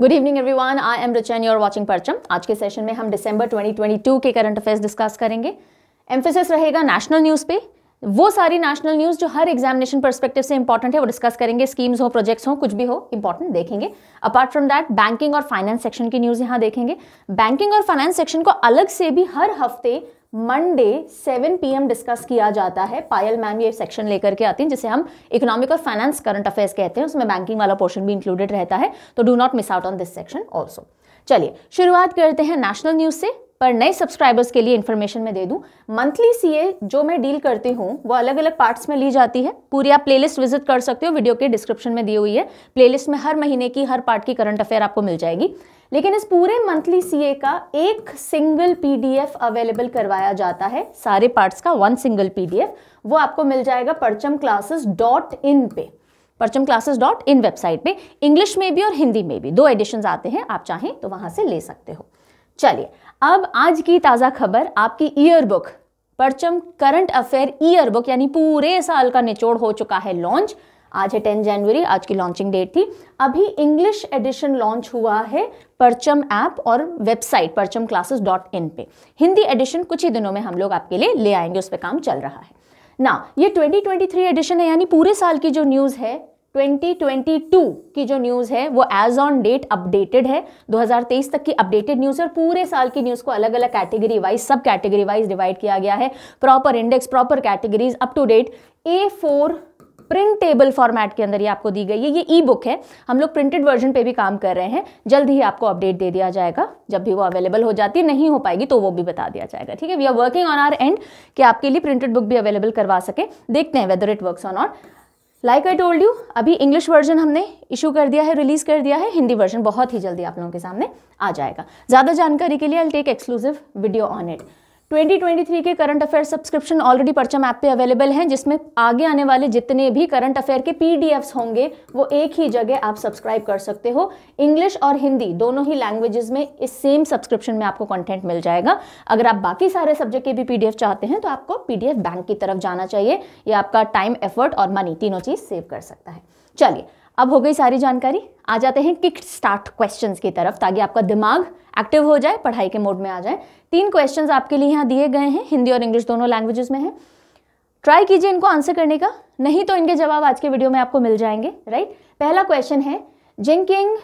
Good evening everyone I am Rachain you are watching Parcham आज के session में हम दिसंबर 2022 के करंट अफेयर्स डिस्कस करेंगे एम्फोसिस रहेगा नेशनल न्यूज़ पे वो सारी नेशनल न्यूज़ जो हर एग्जामिनेशन परस्पेक्टिव से इंपॉर्टेंट है वो डिस्कस करेंगे स्कीम्स हो प्रोजेक्ट्स हो कुछ भी हो इंपॉर्टेंट देखेंगे अपार्ट फ्रॉम दैट बैंकिंग और फाइनेंस सेक्शन की न्यूज़ यहाँ देखेंगे बैंकिंग और फाइनेंस सेक्शन को अलग से भी हर हफ्ते मंडे 7 पीएम डिस्कस किया जाता है पायल मैम ये सेक्शन लेकर के आती हैं जिसे हम इकोनॉमिक और फाइनेंस करंट अफेयर्स कहते हैं उसमें बैंकिंग वाला पोर्शन भी इंक्लूडेड रहता है तो do not miss out on this section also चलिए शुरुआत करते हैं नेशनल न्यूज़ से पर नए सब्सक्राइबर्स के लिए इन्फॉर्मेशन मैं दे दूं मंथली सीए जो मैं डील करती हूं वो अलग अलग पार्ट्स में ली जाती है पूरी आप प्लेलिस्ट विजिट कर सकते हो वीडियो के डिस्क्रिप्शन में दी हुई है प्लेलिस्ट में हर महीने की हर पार्ट की करंट अफेयर आपको मिल जाएगी लेकिन इस पूरे मंथली सीए का एक सिंगल पीडीएफ अवेलेबल करवाया जाता है सारे पार्ट्स का वन सिंगल पीडीएफ वो आपको मिल जाएगा परचम क्लासेस डॉट इन पे Parcham classes dot in website पे इंग्लिश में भी और हिंदी में भी दो एडिशन आते हैं आप चाहें तो वहां से ले सकते हो चलिए अब आज की ताज़ा खबर आपकी ईयरबुक परचम करंट अफेयर ईयरबुक यानी पूरे साल का निचोड़ हो चुका है लॉन्च आज है 10 जनवरी आज की लॉन्चिंग डेट थी अभी इंग्लिश एडिशन लॉन्च हुआ है परचम ऐप और वेबसाइट परचम क्लासेस डॉट इन पे हिंदी एडिशन कुछ ही दिनों में हम लोग आपके लिए ले आएंगे उस पर काम चल रहा है ना ये 2023 एडिशन है यानी पूरे साल की जो न्यूज़ है 2022 की जो न्यूज़ है वो एज ऑन डेट अपडेटेड है 2023 तक की अपडेटेड न्यूज़ है और पूरे साल की न्यूज़ को अलग अलग category wise sub category wise divide किया गया है proper index proper categories up to date A four printable format के अंदर ये आपको दी गई है ये ई बुक है हम लोग प्रिंटेड वर्जन पे भी काम कर रहे हैं जल्द ही आपको अपडेट दे दिया जाएगा जब भी वो अवेलेबल हो जाती है नहीं हो पाएगी तो वो भी बता दिया जाएगा ठीक है we are working on R and कि आपके लिए प्रिंटेड बुक भी अवेलेबल करवा सके देखते हैं वेदर इट वर्क ऑन और लाइक आई टोल्ड यू अभी इंग्लिश वर्जन हमने इशू कर दिया है रिलीज़ कर दिया है हिंदी वर्जन बहुत ही जल्दी आप लोगों के सामने आ जाएगा ज़्यादा जानकारी के लिए I take exclusive video on it 2023 के current affair subscription already Parcham app पे अवेलेबल हैं जिसमें आगे आने वाले जितने भी करंट अफेयर के पी होंगे वो एक ही जगह आप सब्सक्राइब कर सकते हो इंग्लिश और हिंदी दोनों ही लैंग्वेजेस में इस सेम सब्सक्रिप्शन में आपको कंटेंट मिल जाएगा अगर आप बाकी सारे सब्जेक्ट के भी पी चाहते हैं तो आपको पी बैंक की तरफ जाना चाहिए या आपका टाइम एफर्ट और मनी तीनों चीज़ सेव कर सकता है चलिए अब हो गई सारी जानकारी आ जाते हैं किक स्टार्ट क्वेश्चन की तरफ ताकि आपका दिमाग एक्टिव हो जाए पढ़ाई के मोड में आ जाए तीन क्वेश्चन आपके लिए यहाँ दिए गए हैं हिंदी और इंग्लिश दोनों लैंग्वेजेस में है ट्राई कीजिए इनको आंसर करने का नहीं तो इनके जवाब आज के वीडियो में आपको मिल जाएंगे राइट पहला क्वेश्चन है Jingkieng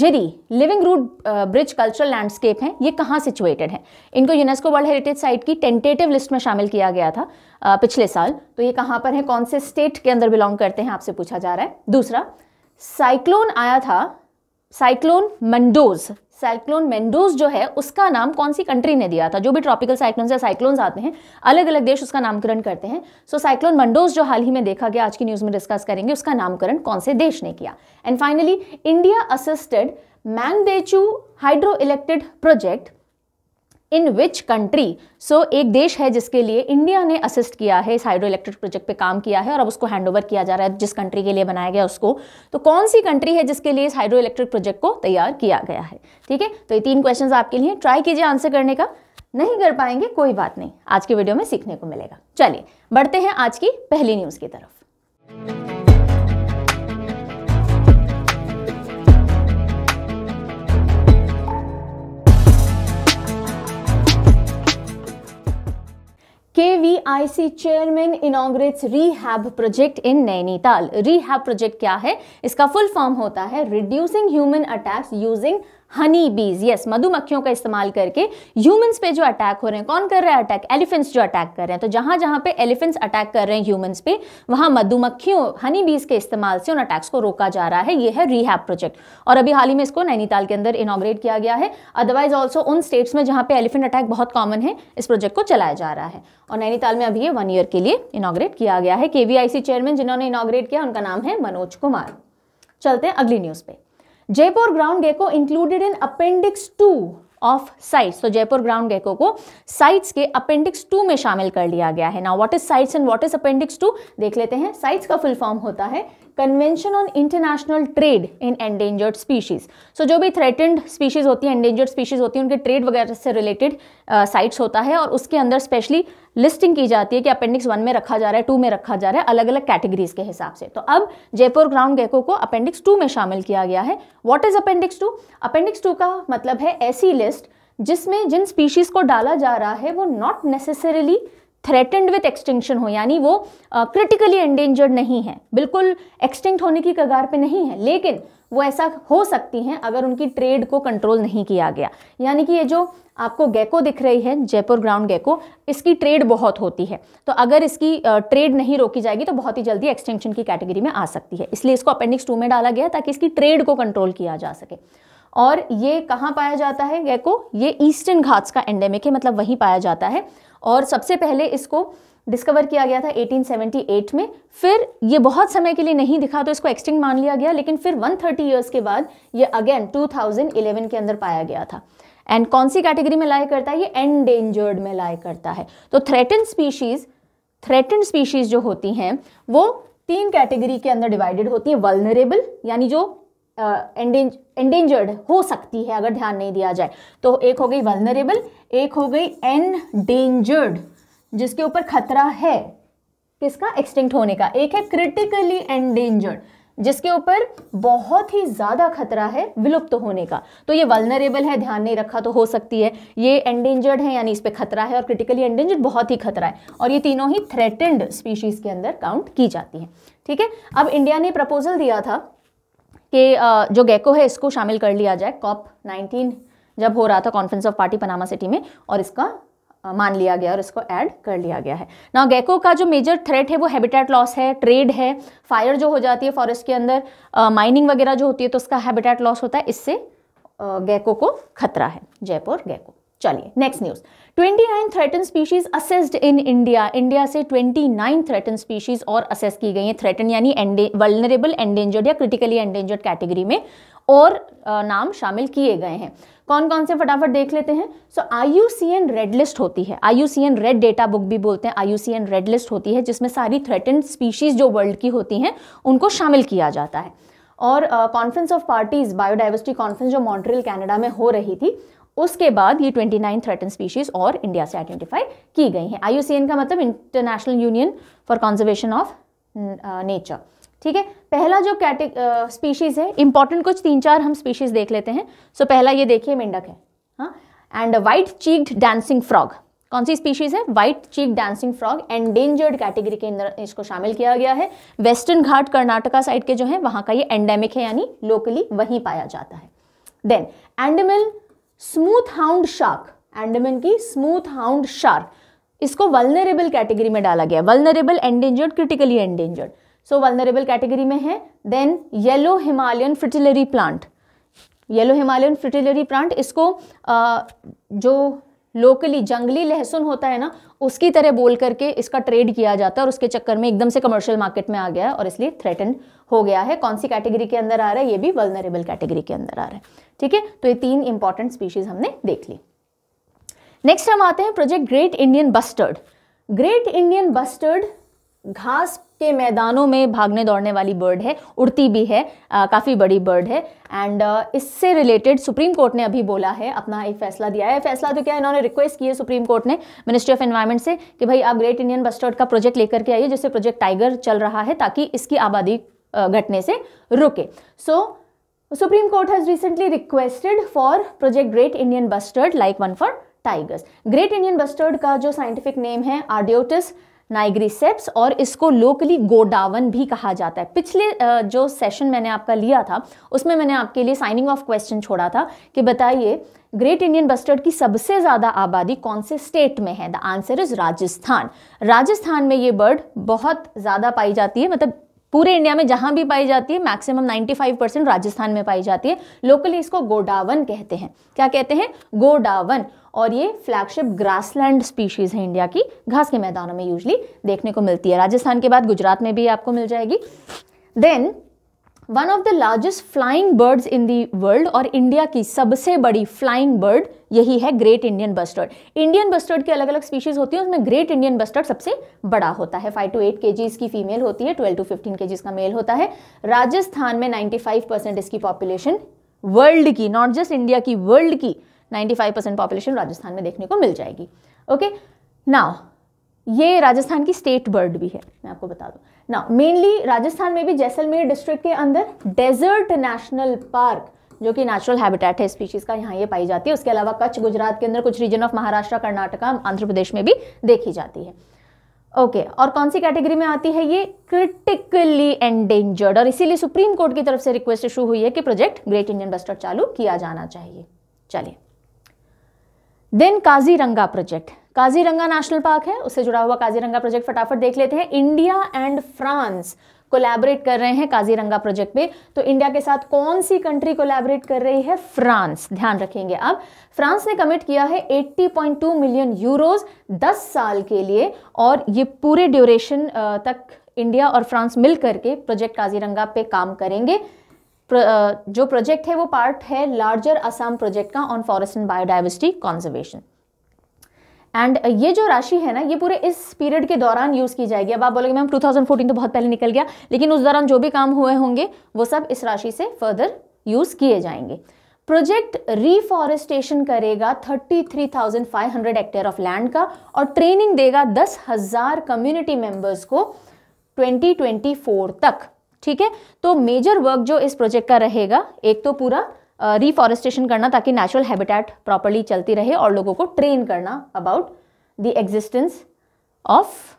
Jri living root bridge cultural landscape है ये कहाँ सिचुएटेड है इनको यूनेस्को वर्ल्ड हेरिटेज साइट की टेंटेटिव लिस्ट में शामिल किया गया था पिछले साल तो ये कहाँ पर है कौन से स्टेट के अंदर बिलोंग करते हैं आपसे पूछा जा रहा है दूसरा साइक्लोन आया था साइक्लोन मंडोज साइक्लोन मेंडोज जो है उसका नाम कौन सी कंट्री ने दिया था जो भी ट्रॉपिकल साइक्लोन्स या साइक्लोन्स आते हैं अलग अलग देश उसका नामकरण करते हैं सो साइक्लोन मंडोज जो हाल ही में देखा गया आज की न्यूज़ में डिस्कस करेंगे उसका नामकरण कौन से देश ने किया and finally India assisted Mangdechhu hydro electric project in which country so एक देश है जिसके लिए इंडिया ने असिस्ट किया है इस हाइड्रो इलेक्ट्रिक प्रोजेक्ट पे काम किया है और अब उसको हैंडओवर किया जा रहा है जिस कंट्री के लिए बनाया गया उसको तो कौन सी कंट्री है जिसके लिए इस हाइड्रो इलेक्ट्रिक प्रोजेक्ट को तैयार किया गया है ठीक है तो ये तीन क्वेश्चन आपके लिए ट्राई कीजिए आंसर करने का नहीं कर पाएंगे कोई बात नहीं आज के वीडियो में सीखने को मिलेगा चलिए बढ़ते हैं आज की पहली न्यूज़ की तरफ KVIC chairman inaugurates rehab project in Nainital rehab project क्या है इसका फुल फॉर्म होता है reducing human attacks using honey bees yes मधुमक्खियों का इस्तेमाल करके ह्यूमंस पे जो अटैक हो रहे हैं कौन कर रहा है अटैक एलिफेंट्स जो अटैक कर रहे हैं तो जहां जहां पे एलिफेंट्स अटैक कर रहे हैं ह्यूमंस पे वहां मधुमक्खियों हनी बीज के इस्तेमाल से उन अटैक्स को रोका जा रहा है ये है रिहैप प्रोजेक्ट और अभी हाल ही में इसको नैनीताल के अंदर इनाग्रेट किया गया है अदरवाइज ऑल्सो उन स्टेट्स में जहाँ पे एलिफेंट अटैक बहुत कॉमन है इस प्रोजेक्ट को चलाया जा रहा है और नैनीताल में अभी ये वन ईयर के लिए इनाग्रेट किया गया है के चेयरमैन जिन्होंने इनाग्रेट किया उनका नाम है मनोज कुमार चलते हैं अगली न्यूज़ पे Jaipur ground gecko included in appendix two of CITES तो जयपुर ग्राउंड गेको को साइट्स के अपेंडिक्स टू में शामिल कर लिया गया है ना what is CITES and what is appendix two देख लेते हैं साइट्स का फुल फॉर्म होता है convention on international trade in endangered species so जो भी थ्रेटेंड स्पीशीज होती है एंडेंजर्ड स्पीशीज होती है उनके ट्रेड वगैरह से रिलेटेड साइट्स uh, होता है और उसके अंदर स्पेशली लिस्टिंग की जाती है कि अपेंडिक्स वन में रखा जा रहा है टू में रखा जा रहा है अलग अलग कैटेगरीज के हिसाब से तो अब जयपुर ग्राउंड गेको को अपेंडिक्स टू में शामिल किया गया है what is appendix two appendix two का मतलब है ऐसी लिस्ट जिसमें जिन स्पीशीज़ को डाला जा रहा है वो not necessarily threatened with extinction हो यानी वो क्रिटिकली uh, एंडेंजर्ड नहीं है बिल्कुल एक्सटिंक्ट होने की कगार पे नहीं है लेकिन वो ऐसा हो सकती हैं अगर उनकी ट्रेड को कंट्रोल नहीं किया गया यानी कि ये जो आपको गैको दिख रही है जयपुर ग्राउंड गैको इसकी ट्रेड बहुत होती है तो अगर इसकी ट्रेड नहीं रोकी जाएगी तो बहुत ही जल्दी एक्सटेंशन की कैटेगरी में आ सकती है इसलिए इसको अपेंडिक्स टू में डाला गया ताकि इसकी ट्रेड को कंट्रोल किया जा सके और ये कहाँ पाया जाता है गेको ये ईस्टर्न घाट्स का एंडेमिक है मतलब वहीं पाया जाता है और सबसे पहले इसको डिस्कवर किया गया था 1878 में फिर ये बहुत समय के लिए नहीं दिखा तो इसको एक्सटिंग मान लिया गया लेकिन फिर 130 ईयर्स के बाद ये अगेन 2011 के अंदर पाया गया था एंड कौन सी कैटेगरी में लाया करता है ये एंडेंजर्ड में लाया करता है तो थ्रेटन स्पीशीज़ थ्रेटन स्पीशीज़ जो होती हैं वो तीन कैटेगरी के अंदर डिवाइडेड होती हैं वल्नरेबल यानी जो एंडेंजर्ड हो सकती है अगर ध्यान नहीं दिया जाए तो एक हो गई वल्नरेबल एक हो गई एंडेंजर्ड जिसके ऊपर खतरा है किसका एक्सटिंक्ट होने का एक है क्रिटिकली एंडेंजर्ड जिसके ऊपर बहुत ही ज़्यादा खतरा है विलुप्त तो होने का तो ये वल्नरेबल है ध्यान नहीं रखा तो हो सकती है ये एंडेंजर्ड है यानी इस पर खतरा है और क्रिटिकली एंडेंजर्ड बहुत ही खतरा है और ये तीनों ही थ्रेटेंड स्पीशीज़ के अंदर काउंट की जाती हैं ठीक है अब इंडिया ने प्रपोजल दिया था कि जो गैको है इसको शामिल कर लिया जाए कॉप नाइनटीन जब हो रहा था conference of party Panama City में और इसका मान लिया गया और इसको ऐड कर लिया गया है ना गैको का जो मेजर थ्रेट है वो हैबिटेट लॉस है ट्रेड है फायर जो हो जाती है फॉरेस्ट के अंदर माइनिंग वगैरह जो होती है तो उसका हैबिटेट लॉस होता है इससे गैको को खतरा है जयपुर गैको चलिए next news 29 threatened species assessed in India India से 29 थ्रेटन स्पीशीज और असेस की गई हैं थ्रेटन यानी वर्नरेबल एंडेंजर्ड या क्रिटिकली एंडेंजर्ड कैटेगरी में और नाम शामिल किए गए हैं कौन कौन से फटाफट देख लेते हैं so I U C N red list होती है I U C N red data book भी बोलते हैं I U C N red list होती है जिसमें सारी थ्रेटन स्पीशीज़ जो वर्ल्ड की होती हैं उनको शामिल किया जाता है और conference of parties biodiversity conference जो मॉन्ट्रियल कनाडा में हो रही थी उसके बाद ये 29 नाइन थ्रेटन स्पीशीज़ और इंडिया से आइडेंटिफाई की गई हैं आई का मतलब international union for conservation of nature ठीक है पहला जो कैटे स्पीशीज़ uh, है इंपॉर्टेंट कुछ तीन चार हम स्पीशीज़ देख लेते हैं सो so, पहला ये देखिए मेंढक है हाँ and white cheeked dancing frog कौन सी स्पीशीज़ है white cheek dancing frog endangered category के अंदर इसको शामिल किया गया है वेस्टर्न घाट कर्नाटका साइड के जो है वहां का ये एंडेमिक है यानी लोकली वहीं पाया जाता है then Andaman smooth hound shark Andaman की स्मूथ हाउंड शार्क इसको वल्नरेबल कैटेगरी में डाला गया vulnerable endangered critically endangered so vulnerable category में है then yellow Himalayan fritillary plant yellow Himalayan fritillary plant इसको uh, जो लोकली जंगली लहसुन होता है ना उसकी तरह बोल करके इसका ट्रेड किया जाता है और उसके चक्कर में एकदम से कमर्शियल मार्केट में आ गया है और इसलिए थ्रेटन हो गया है कौन सी कैटेगरी के अंदर आ रहा है ये भी वल्नरेबल कैटेगरी के अंदर आ रहा है ठीक है तो ये तीन इंपॉर्टेंट स्पीशीज हमने देख ली नेक्स्ट हम आते हैं project great Indian bustard great Indian bustard घास के मैदानों में भागने दौड़ने वाली बर्ड है उड़ती भी है काफ़ी बड़ी बर्ड है एंड इससे रिलेटेड सुप्रीम कोर्ट ने अभी बोला है अपना एक फैसला दिया है फैसला तो क्या इन्होंने रिक्वेस्ट की है सुप्रीम कोर्ट ने मिनिस्ट्री ऑफ एनवायरनमेंट से कि भाई आप ग्रेट इंडियन बस्टर्ड का प्रोजेक्ट लेकर के आइए जिससे प्रोजेक्ट टाइगर चल रहा है ताकि इसकी आबादी घटने से रुके so supreme court has recently requested for project great Indian bustard like one for tigers great Indian bustard का जो साइंटिफिक नेम है आर्डियोटिस नाइग्रीसेप्स और इसको लोकली गोडावन भी कहा जाता है पिछले जो सेशन मैंने आपका लिया था उसमें मैंने आपके लिए साइनिंग ऑफ क्वेश्चन छोड़ा था कि बताइए ग्रेट इंडियन बस्टर्ड की सबसे ज़्यादा आबादी कौन से स्टेट में है the answer is Rajasthan Rajasthan में ये बर्ड बहुत ज़्यादा पाई जाती है मतलब पूरे इंडिया में जहाँ भी पाई जाती है मैक्सिमम 95 परसेंट राजस्थान में पाई जाती है लोकली इसको गोडावन कहते हैं क्या कहते हैं गोडावन और ये फ्लैगशिप ग्रासलैंड स्पीशीज़ है इंडिया की घास के मैदानों में यूजली देखने को मिलती है राजस्थान के बाद गुजरात में भी आपको मिल जाएगी then one of the largest flying birds in the world और इंडिया की सबसे बड़ी फ्लाइंग बर्ड यही है great Indian bustard Indian bustard की अलग अलग स्पीशीज होती है उसमें ग्रेट इंडियन बस्टर्ड सबसे बड़ा होता है फाइव टू एट के जी इसकी फीमेल होती है ट्वेल्व टू फिफ्टीन के का मेल होता है राजस्थान में 95 फाइव परसेंट इसकी पॉपुलेशन वर्ल्ड की नॉट जस्ट इंडिया की वर्ल्ड की 95 परसेंट पॉपुलेशन राजस्थान में देखने को मिल जाएगी ओके नाउ ये राजस्थान की स्टेट बर्ड भी है मैं आपको बता दूँ नाउ मेनली राजस्थान में भी जैसलमेर डिस्ट्रिक्ट के अंदर डेजर्ट नेशनल पार्क जो कि नेचुरल हैबिटेट है स्पीशीज़ का यहाँ ये पाई जाती है उसके अलावा कच्छ गुजरात के अंदर कुछ रीजन ऑफ महाराष्ट्र कर्नाटका आंध्र प्रदेश में भी देखी जाती है ओके okay, और कौन सी कैटेगरी में आती है ये क्रिटिकली एंडेंजर्ड और इसीलिए सुप्रीम कोर्ट की तरफ से रिक्वेस्ट इशू हुई है कि प्रोजेक्ट ग्रेट इंडियन बस्टर्ड चालू किया जाना चाहिए चलिए then Kaziranga project Kaziranga national park है उससे जुड़ा हुआ काजीरंगा प्रोजेक्ट फटाफट देख लेते हैं इंडिया एंड फ्रांस कोलैबोरेट कर रहे हैं काजीरंगा प्रोजेक्ट पे तो इंडिया के साथ कौन सी कंट्री कोलैबोरेट कर रही है फ्रांस ध्यान रखेंगे अब फ्रांस ने कमिट किया है 80.2 मिलियन यूरोस 10 साल के लिए और ये पूरे ड्यूरेशन तक इंडिया और फ्रांस मिल करके प्रोजेक्ट काजीरंगा पे काम करेंगे प्र, जो प्रोजेक्ट है वो पार्ट है लार्जर असम प्रोजेक्ट का on forest and biodiversity conservation and ये जो राशि है ना ये पूरे इस पीरियड के दौरान यूज़ की जाएगी अब आप बोलोगे मैम 2014 तो बहुत पहले निकल गया लेकिन उस दौरान जो भी काम हुए होंगे वो सब इस राशि से फर्दर यूज़ किए जाएंगे प्रोजेक्ट रिफॉरेस्टेशन करेगा 33,500 हेक्टेयर ऑफ लैंड का और ट्रेनिंग देगा दस हज़ार कम्युनिटी मेंबर्स को 2024 तक ठीक है तो मेजर वर्क जो इस प्रोजेक्ट का रहेगा एक तो पूरा रिफॉरेस्टेशन करना ताकि नेचुरल हैबिटेट प्रॉपरली चलती रहे और लोगों को ट्रेन करना about the existence of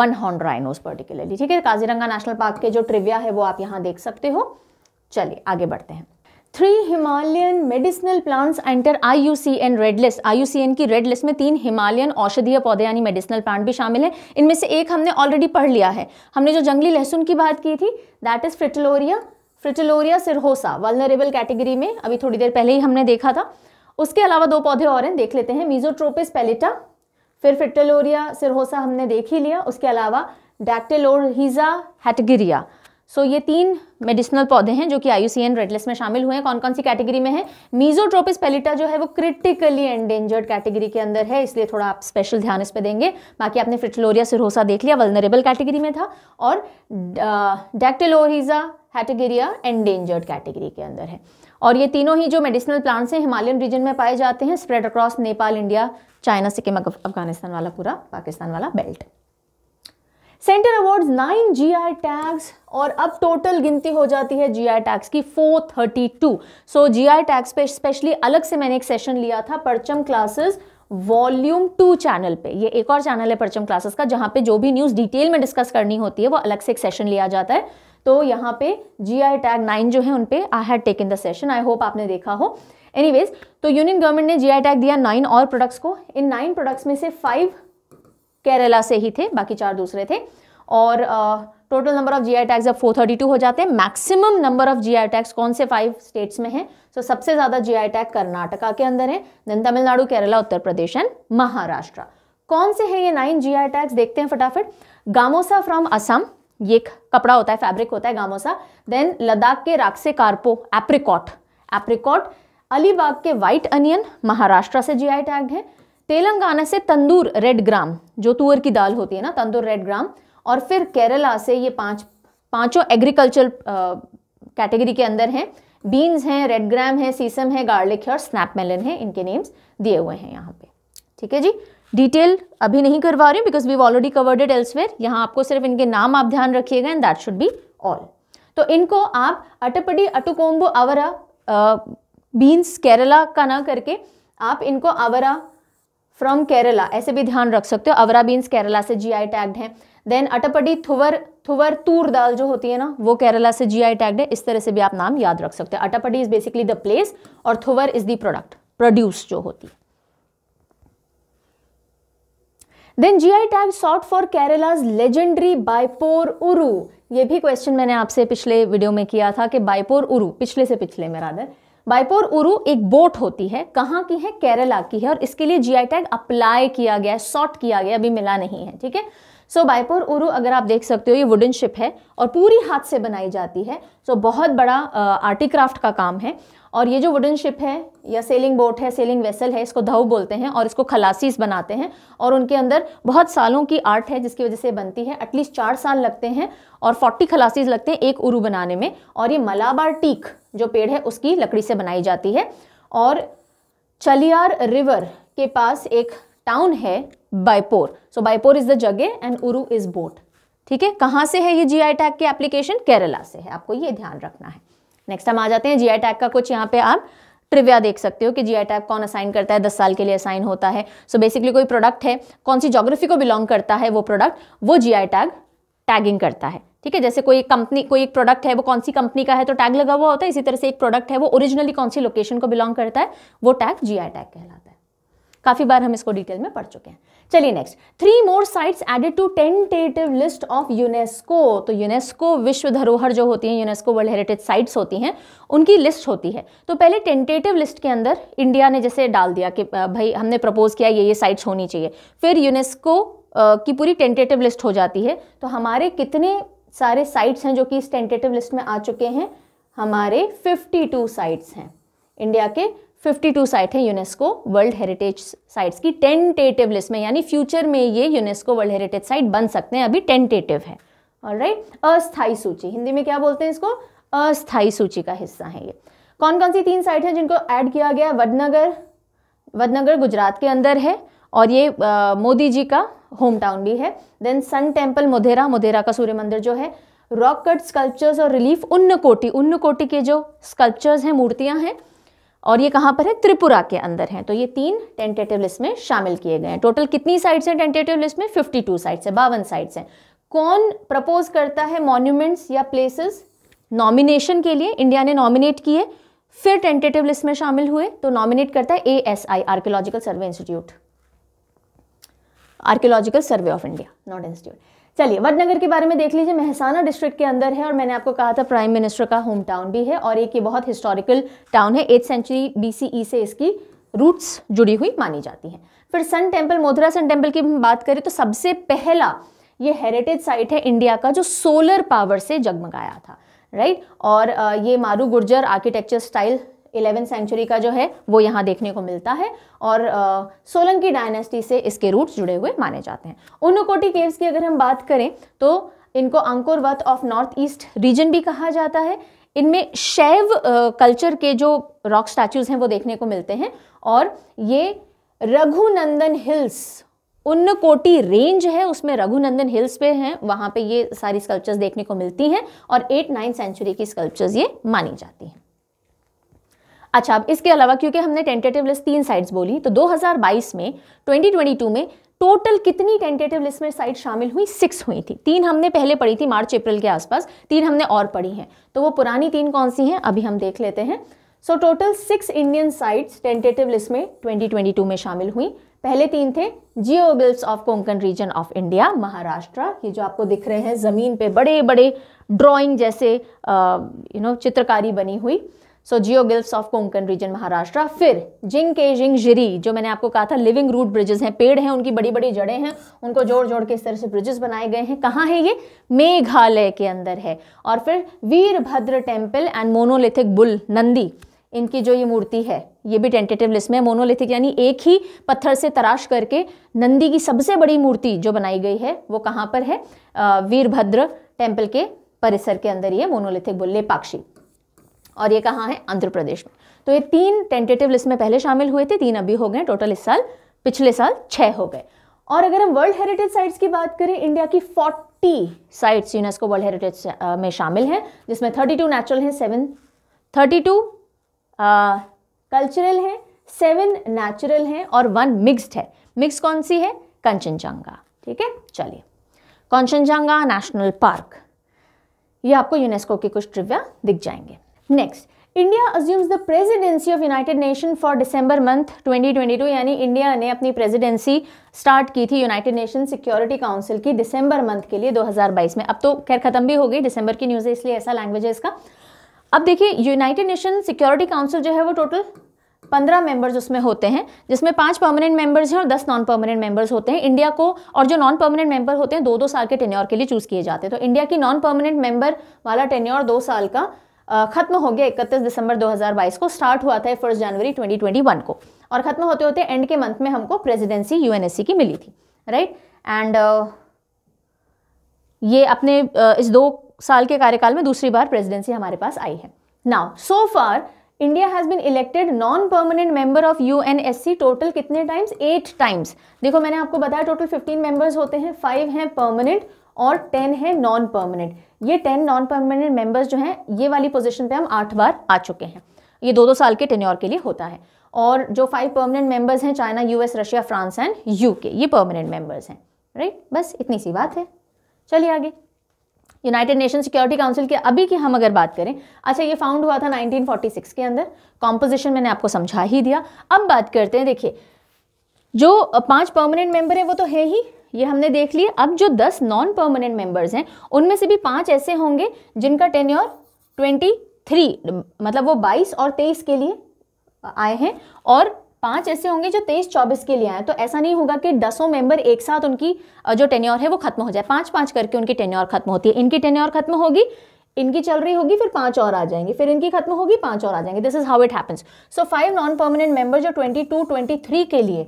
one horn rhinos particularly ठीक है काजीरंगा नेशनल पार्क के जो ट्रिविया है वो आप यहाँ देख सकते हो चलिए आगे बढ़ते हैं three Himalayan medicinal plants enter I U C N red list I U C N की रेड लिस्ट में तीन हिमालयन औषधीय पौधे यानी मेडिसिनल प्लांट भी शामिल हैं इनमें से एक हमने ऑलरेडी पढ़ लिया है हमने जो जंगली लहसुन की बात की थी that is fritillaria fritillaria cirrhosa vulnerable category में अभी थोड़ी देर पहले ही हमने देखा था उसके अलावा दो पौधे और हैं देख लेते हैं मीजोट्रोपिस पेलेटा फिर फिट्टलोरिया सिरहोसा हमने देख ही लिया उसके अलावा डैक्टेलोरहीजा हैटगिरिया सो so, ये तीन मेडिसिनल पौधे हैं जो कि सी रेड लिस्ट में शामिल हुए हैं कौन कौन सी कैटेगरी में है मीजोट्रोपिस पेलिटा जो है वो क्रिटिकली एंडेंजर्ड कैटेगरी के अंदर है इसलिए थोड़ा आप स्पेशल ध्यान इस पर देंगे बाकी आपने फ्रिटलोरिया सिरोसा देख लिया वलनरेबल कैटेगरी में था और डैक्टेलोरिजा हैटेगेरिया एंडेंजर्ड कैटेगरी के अंदर है और ये तीनों ही जो मेडिसिनल प्लांट्स हैं हिमालयन रीजन में पाए जाते हैं spread across Nepal India China Sikkim Afghanistan वाला पूरा पाकिस्तान वाला belt centre awards nine GI tags और अब टोटल गिनती हो जाती है जीआई टैग्स की 432 सो जीआई टैग्स पे स्पेशली अलग से मैंने एक सेशन लिया था परचम क्लासेस वॉल्यूम टू चैनल पे ये एक और चैनल है परचम क्लासेस का जहाँ पे जो भी न्यूज़ डिटेल में डिस्कस करनी होती है वो अलग से एक सेशन लिया जाता है तो यहाँ पे जी आई टैग नाइन जो है उन पे I had taken the session I hope आपने देखा हो एनीवेज तो यूनियन गवर्नमेंट ने जी आई टैग दिया नाइन और प्रोडक्ट्स को इन नाइन प्रोडक्ट्स में से फाइव केरला से ही थे बाकी चार दूसरे थे और total number of GI tags अब 432 हो जाते हैं maximum number of GI tags कौन से फाइव स्टेट्स में हैं सो so, सबसे ज़्यादा जीआई टैग कर्नाटका के अंदर है then Tamil Nadu Kerala Uttar Pradesh and Maharashtra कौन से हैं ये नाइन जीआई टैग्स देखते हैं फटाफट गामोसा फ्रॉम असम ये कपड़ा होता है फैब्रिक होता है गामोसा देन लद्दाख के राक्से कार्पो एप्रिकॉट एप्रिकॉट अलीबाग के व्हाइट अनियन महाराष्ट्र से जीआई टैग है तेलंगाना से तंदूर रेड ग्राम जो तुअर की दाल होती है ना तंदूर रेड ग्राम और फिर केरला से ये पांच पांचों एग्रीकल्चर कैटेगरी के अंदर हैं बीन्स हैं रेड ग्राम है सीसम है गार्लिक है और स्नैप मेलन है इनके नेम्स दिए हुए हैं यहाँ पे ठीक है जी डिटेल अभी नहीं करवा रही हूँ because we already covered it elsewhere यहाँ आपको सिर्फ इनके नाम आप ध्यान रखिएगा and that should be all तो इनको आप अटपडी अटुकोम्बो आवरा बीन्स केरला का ना करके आप इनको आवरा फ्रॉम केरला ऐसे भी ध्यान रख सकते हो अवरा बीन्स केरला से जी आई टैग्ड है देन अटपटी थुवर थुवर तूर दाल जो होती है ना वो केरला से जी आई टैग्ड है इस तरह से भी आप नाम याद रख सकते हो Attappady is basically the place और thuvara is the product produce जो होती है then G I tag sought for Kerala's legendary Beypore Uru ये भी क्वेश्चन मैंने आपसे पिछले वीडियो में किया था कि बाइपोर उरू पिछले से पिछले मेरा दर बाइपोर उरु एक बोट होती है कहाँ की है केरला की है और इसके लिए जीआई टैग अप्लाई किया गया है सॉर्ट किया गया अभी मिला नहीं है ठीक है सो बायपुर उरु अगर आप देख सकते हो ये वुडन शिप है और पूरी हाथ से बनाई जाती है सो so, बहुत बड़ा आर्टी क्राफ्ट का काम है और ये जो वुडन शिप है या सेलिंग बोट है सेलिंग वेसल है इसको धव बोलते हैं और इसको खलासीस बनाते हैं और उनके अंदर बहुत सालों की आर्ट है जिसकी वजह से बनती है एटलीस्ट चार साल लगते हैं और फोर्टी खलासीस लगते हैं एक उरु बनाने में और ये मलाबार टीक जो पेड़ है उसकी लकड़ी से बनाई जाती है और चलियार रिवर के पास एक टाउन है Beypore so Beypore is the जगह एंड उरु इज बोट ठीक है कहां से है ये जीआई टैग की एप्लीकेशन केरला से है आपको ये ध्यान रखना है नेक्स्ट हम आ जाते हैं जीआई टैग का कुछ यहाँ पे आप ट्रिविया देख सकते हो कि जीआई टैग कौन असाइन करता है दस साल के लिए असाइन होता है सो so बेसिकली कोई प्रोडक्ट है कौन सी जोग्राफी को बिलोंग करता है वो प्रोडक्ट वो जीआई टैग टैगिंग करता है ठीक है जैसे कोई कंपनी कोई एक प्रोडक्ट है वो कौन सी कंपनी का है तो टैग लगा हुआ होता है इसी तरह से एक प्रोडक्ट है वो ओरिजिनली कौन सी लोकेशन को बिलोंग करता है वो टैग जीआई टैग कहलाता है काफ़ी बार हम इसको डिटेल में पढ़ चुके हैं चलिए next three more sites added to tentative list of UNESCO तो यूनेस्को विश्व धरोहर जो होती है यूनेस्को वर्ल्ड हेरिटेज साइट्स होती हैं उनकी लिस्ट होती है तो पहले टेंटेटिव लिस्ट के अंदर इंडिया ने जैसे डाल दिया कि भाई हमने प्रपोज किया ये ये साइट्स होनी चाहिए फिर यूनेस्को की पूरी टेंटेटिव लिस्ट हो जाती है तो हमारे कितने सारे साइट्स हैं जो कि इस टेंटेटिव लिस्ट में आ चुके हैं हमारे 52 साइट्स हैं इंडिया के 52 साइट हैं यूनेस्को वर्ल्ड हेरिटेज साइट्स की टेंटेटिव लिस्ट में यानी फ्यूचर में ये यूनेस्को वर्ल्ड हेरिटेज साइट बन सकते हैं अभी टेंटेटिव है और राइट अस्थाई सूची हिंदी में क्या बोलते हैं इसको अस्थाई सूची का हिस्सा है ये कौन कौन सी तीन साइट हैं जिनको ऐड किया गया वडनगर वडनगर गुजरात के अंदर है और ये आ, मोदी जी का होम टाउन भी है then sun temple Modhera Modhera का सूर्य मंदिर जो है रॉक कट स्कल्पचर्स और रिलीफ उन्न कोटी उन्न कोटी के जो स्कल्पचर्स हैं मूर्तियां हैं और ये कहाँ पर है त्रिपुरा के अंदर हैं तो ये तीन टेंटेटिव लिस्ट में शामिल किए गए हैं टोटल कितनी साइट्स हैं टेंटेटिव लिस्ट में 52 साइट्स हैं बावन साइट्स हैं कौन प्रपोज करता है मॉन्यूमेंट्स या प्लेसेस नॉमिनेशन के लिए इंडिया ने नॉमिनेट किए फिर टेंटेटिव लिस्ट में शामिल हुए तो नॉमिनेट करता है A S I archaeological survey institute archaeological survey of India not institute चलिए वडनगर के बारे में देख लीजिए महसाना डिस्ट्रिक्ट के अंदर है और मैंने आपको कहा था प्राइम मिनिस्टर का होम टाउन भी है और एक ये बहुत हिस्टोरिकल टाउन है एट सेंचुरी बीसीई से इसकी रूट्स जुड़ी हुई मानी जाती हैं फिर सन टेम्पल मोथुरा सन टेम्पल की बात करें तो सबसे पहला ये हेरिटेज साइट है इंडिया का जो सोलर पावर से जगमगाया था राइट और ये Maru Gurjar architecture style eleven century का जो है वो यहाँ देखने को मिलता है और आ, सोलंकी डायनेस्टी से इसके रूट्स जुड़े हुए माने जाते हैं उनकोटी केव्स की अगर हम बात करें तो इनको Angkor Wat of north east region भी कहा जाता है इनमें शैव कल्चर के जो रॉक स्टैचूज़ हैं वो देखने को मिलते हैं और ये रघुनंदन हिल्स उन्नकोटी रेंज है उसमें रघुनंदन हिल्स पे हैं वहाँ पे ये सारी स्कल्पचर्स देखने को मिलती हैं और एट नाइन्थ सेंचुरी की स्कल्पचर्स ये मानी जाती हैं अच्छा अब इसके अलावा क्योंकि हमने टेंटेटिव लिस्ट तीन साइट्स बोली तो 2022 में 2022 में टोटल कितनी टेंटेटिव लिस्ट में साइट शामिल हुई सिक्स हुई थी तीन हमने पहले पढ़ी थी मार्च अप्रैल के आसपास तीन हमने और पढ़ी हैं तो वो पुरानी तीन कौन सी हैं अभी हम देख लेते हैं so total six Indian sites tentative list में ट्वेंटी में शामिल हुई पहले तीन थे geo of Konkan region of India Maharashtra ये जो आपको दिख रहे हैं ज़मीन पे बड़े बड़े ड्राइंग जैसे यू uh, नो चित्रकारी बनी हुई so geoglyphs of Konkan region Maharashtra फिर जिंग के जिंग जिरी जो मैंने आपको कहा था लिविंग रूट ब्रिजेस हैं पेड़ हैं उनकी बड़ी बड़ी जड़ें हैं उनको जोड़ जोड़ के इस तरह से ब्रिजेस बनाए गए हैं कहाँ है ये मेघालय के अंदर है और फिर Virabhadra temple and monolithic bull Nandi इनकी जो ये मूर्ति है ये भी टेंटेटिव लिस्ट में मोनोलिथिक यानी एक ही पत्थर से तराश करके नंदी की सबसे बड़ी मूर्ति जो बनाई गई है वो कहाँ पर है वीरभद्र टेम्पल के परिसर के अंदर ये मोनोलिथिक बुल पाक्षी और ये कहाँ है आंध्र प्रदेश में तो ये तीन टेंटेटिव लिस्ट में पहले शामिल हुए थे तीन अभी हो गए टोटल इस साल पिछले साल छः हो गए और अगर हम वर्ल्ड हेरिटेज साइट्स की बात करें इंडिया की 40 साइट्स यूनेस्को वर्ल्ड हेरिटेज में शामिल हैं जिसमें 32 नेचुरल हैं सेवन 32 कल्चरल हैं सेवन नेचुरल हैं और वन मिक्स्ड है मिक्स कौन सी है कंचनजंगा ठीक है चलिए कंचनजंगा नेशनल पार्क ये आपको यूनेस्को के कुछ ट्रिव्या दिख जाएंगे next India assumes the presidency of united nation for December month 2022 यानी इंडिया ने अपनी प्रेजिडेंसी स्टार्ट की थी यूनाइटेड नेशन सिक्योरिटी काउंसिल की दिसंबर मंथ के लिए 2022 में अब तो खैर खत्म भी हो गई दिसंबर की न्यूज़ है इसलिए ऐसा लैंग्वेज है इसका अब देखिए यूनाइटेड नेशन सिक्योरिटी काउंसिल जो है वो टोटल पंद्रह मेंबर्स उसमें होते हैं जिसमें पांच परमानेंट मेंबर्स हैं और दस नॉन परमानेंट मेंबर्स होते हैं इंडिया को और जो नॉन परमानेंट मेंबर होते हैं दो दो साल के टेन्योर के लिए चूज़ किए जाते हैं तो इंडिया की नॉन परमानेंट मेंबर वाला टेन्योर दो साल का ख़त्म हो गया इकतीस दिसंबर 2022 को स्टार्ट हुआ था फर्स्ट जनवरी 2021 को और ख़त्म होते होते एंड के मंथ में हमको प्रेसिडेंसी यूएनएससी की मिली थी राइट एंड ये अपने इस दो साल के कार्यकाल में दूसरी बार प्रेसिडेंसी हमारे पास आई है now so far India has been elected non permanent member of U N S C total कितने टाइम्स एट टाइम्स देखो मैंने आपको बताया टोटल फिफ्टीन मेंबर्स होते हैं फाइव हैं परमानेंट और टेन है नॉन परमानेंट ये टेन नॉन परमानेंट मेंबर्स जो हैं ये वाली पोजीशन पे हम आठ बार आ चुके हैं ये दो दो साल के टेन्योर के लिए होता है और जो फाइव परमानेंट मेंबर्स हैं China US Russia France and UK ये परमानेंट मेंबर्स हैं राइट बस इतनी सी बात है चलिए आगे यूनाइटेड नेशन सिक्योरिटी काउंसिल के अभी की हम अगर बात करें अच्छा ये फाउंड हुआ था 1946 के अंदर कॉम्पोजिशन मैंने आपको समझा ही दिया अब बात करते हैं देखिए जो पांच परमानेंट मेंबर हैं वो तो है ही ये हमने देख लिया अब जो दस नॉन परमानेंट मेंबर्स हैं उनमें से भी पांच ऐसे होंगे जिनका टेन्योर ट्वेंटी थ्री मतलब वो बाईस और तेईस के लिए आए हैं और पांच ऐसे होंगे जो तेईस चौबीस के लिए आए तो ऐसा नहीं होगा कि दसों मेंबर एक साथ उनकी जो टेन्योर है वो खत्म हो जाए पांच पांच करके उनकी टेन्योर खत्म होती है इनकी टेन्योर खत्म होगी इनकी चल रही होगी फिर पांच और आ जाएंगे फिर इनकी खत्म होगी पांच और आ जाएंगे this is how it happens so five non permanent member जो ट्वेंटी टू ट्वेंटी थ्री के लिए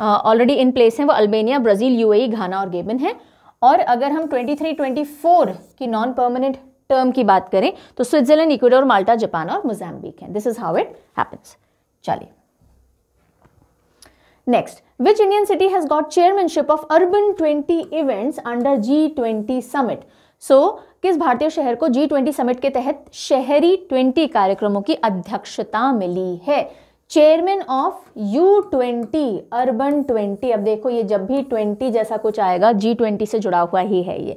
ऑलरेडी इन प्लेस हैं वो Albania Brazil UAE e, Ghana और गेबन है और अगर हम 23, 24 की नॉन परमानेंट टर्म की बात करें तो स्विट्जरलैंड इक्वेडोर माल्टा जापान और मोजाम्बिक हैं this is how it happens चलिए next which Indian city has got chairmanship of urban 20 events under G twenty summit so किस भारतीय शहर को जी ट्वेंटी समिट के तहत शहरी 20 कार्यक्रमों की अध्यक्षता मिली है chairman of U twenty urban twenty अब देखो ये जब भी ट्वेंटी जैसा कुछ आएगा जी ट्वेंटी से जुड़ा हुआ ही है ये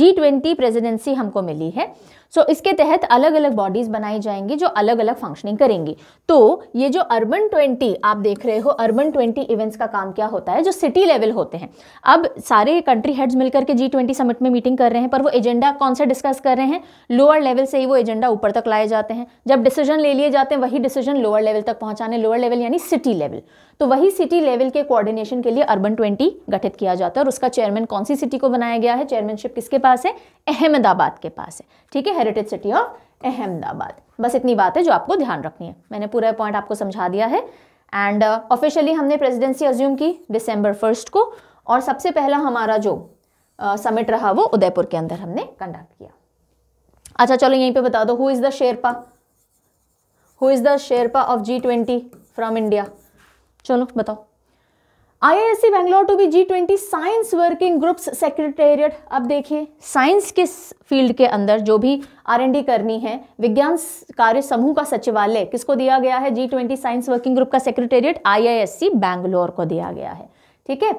जी ट्वेंटी प्रेजिडेंसी हमको मिली है सो इसके तहत अलग अलग बॉडीज बनाई जाएंगी जो अलग अलग फंक्शनिंग करेंगी तो ये जो अर्बन ट्वेंटी आप देख रहे हो अर्बन ट्वेंटी इवेंट्स का काम क्या होता है जो सिटी लेवल होते हैं अब सारे कंट्री हेड्स मिलकर के जी ट्वेंटी समिट में मीटिंग कर रहे हैं पर वो एजेंडा कौन सा डिस्कस कर रहे हैं लोअर लेवल से ही वो एजेंडा ऊपर तक लाए जाते हैं जब डिसीजन ले लिए जाते हैं वही डिसीजन लोअर लेवल तक पहुंचाने लोअर लेवल यानी सिटी लेवल तो वही सिटी लेवल के कोऑर्डिनेशन के लिए अर्बन ट्वेंटी गठित किया जाता है और उसका चेयरमैन कौन सी सिटी को बनाया गया है चेयरमैनशिप किसके पास है अहमदाबाद के पास है ठीक है हेरिटेज सिटी ऑफ अहमदाबाद बस इतनी बात है जो आपको ध्यान रखनी है मैंने पूरा पॉइंट आपको समझा दिया है एंड ऑफिशियली uh, हमने प्रेसिडेंसी अज्यूम की दिसंबर फर्स्ट को और सबसे पहला हमारा जो समिट uh, रहा वो उदयपुर के अंदर हमने कंडक्ट किया अच्छा चलो यहीं पे बता दो who is the sherpa who is the sherpa of G twenty from India चलो बताओ IISc Bangalore to be G twenty science working groups secretariat अब देखिए साइंस के फील्ड के अंदर जो भी आरएनडी करनी है विज्ञान कार्य समूह का सचिवालय किसको दिया गया है G twenty science working group का सेक्रेटेरिएट आईआईएससी बैंगलोर को दिया गया है ठीक है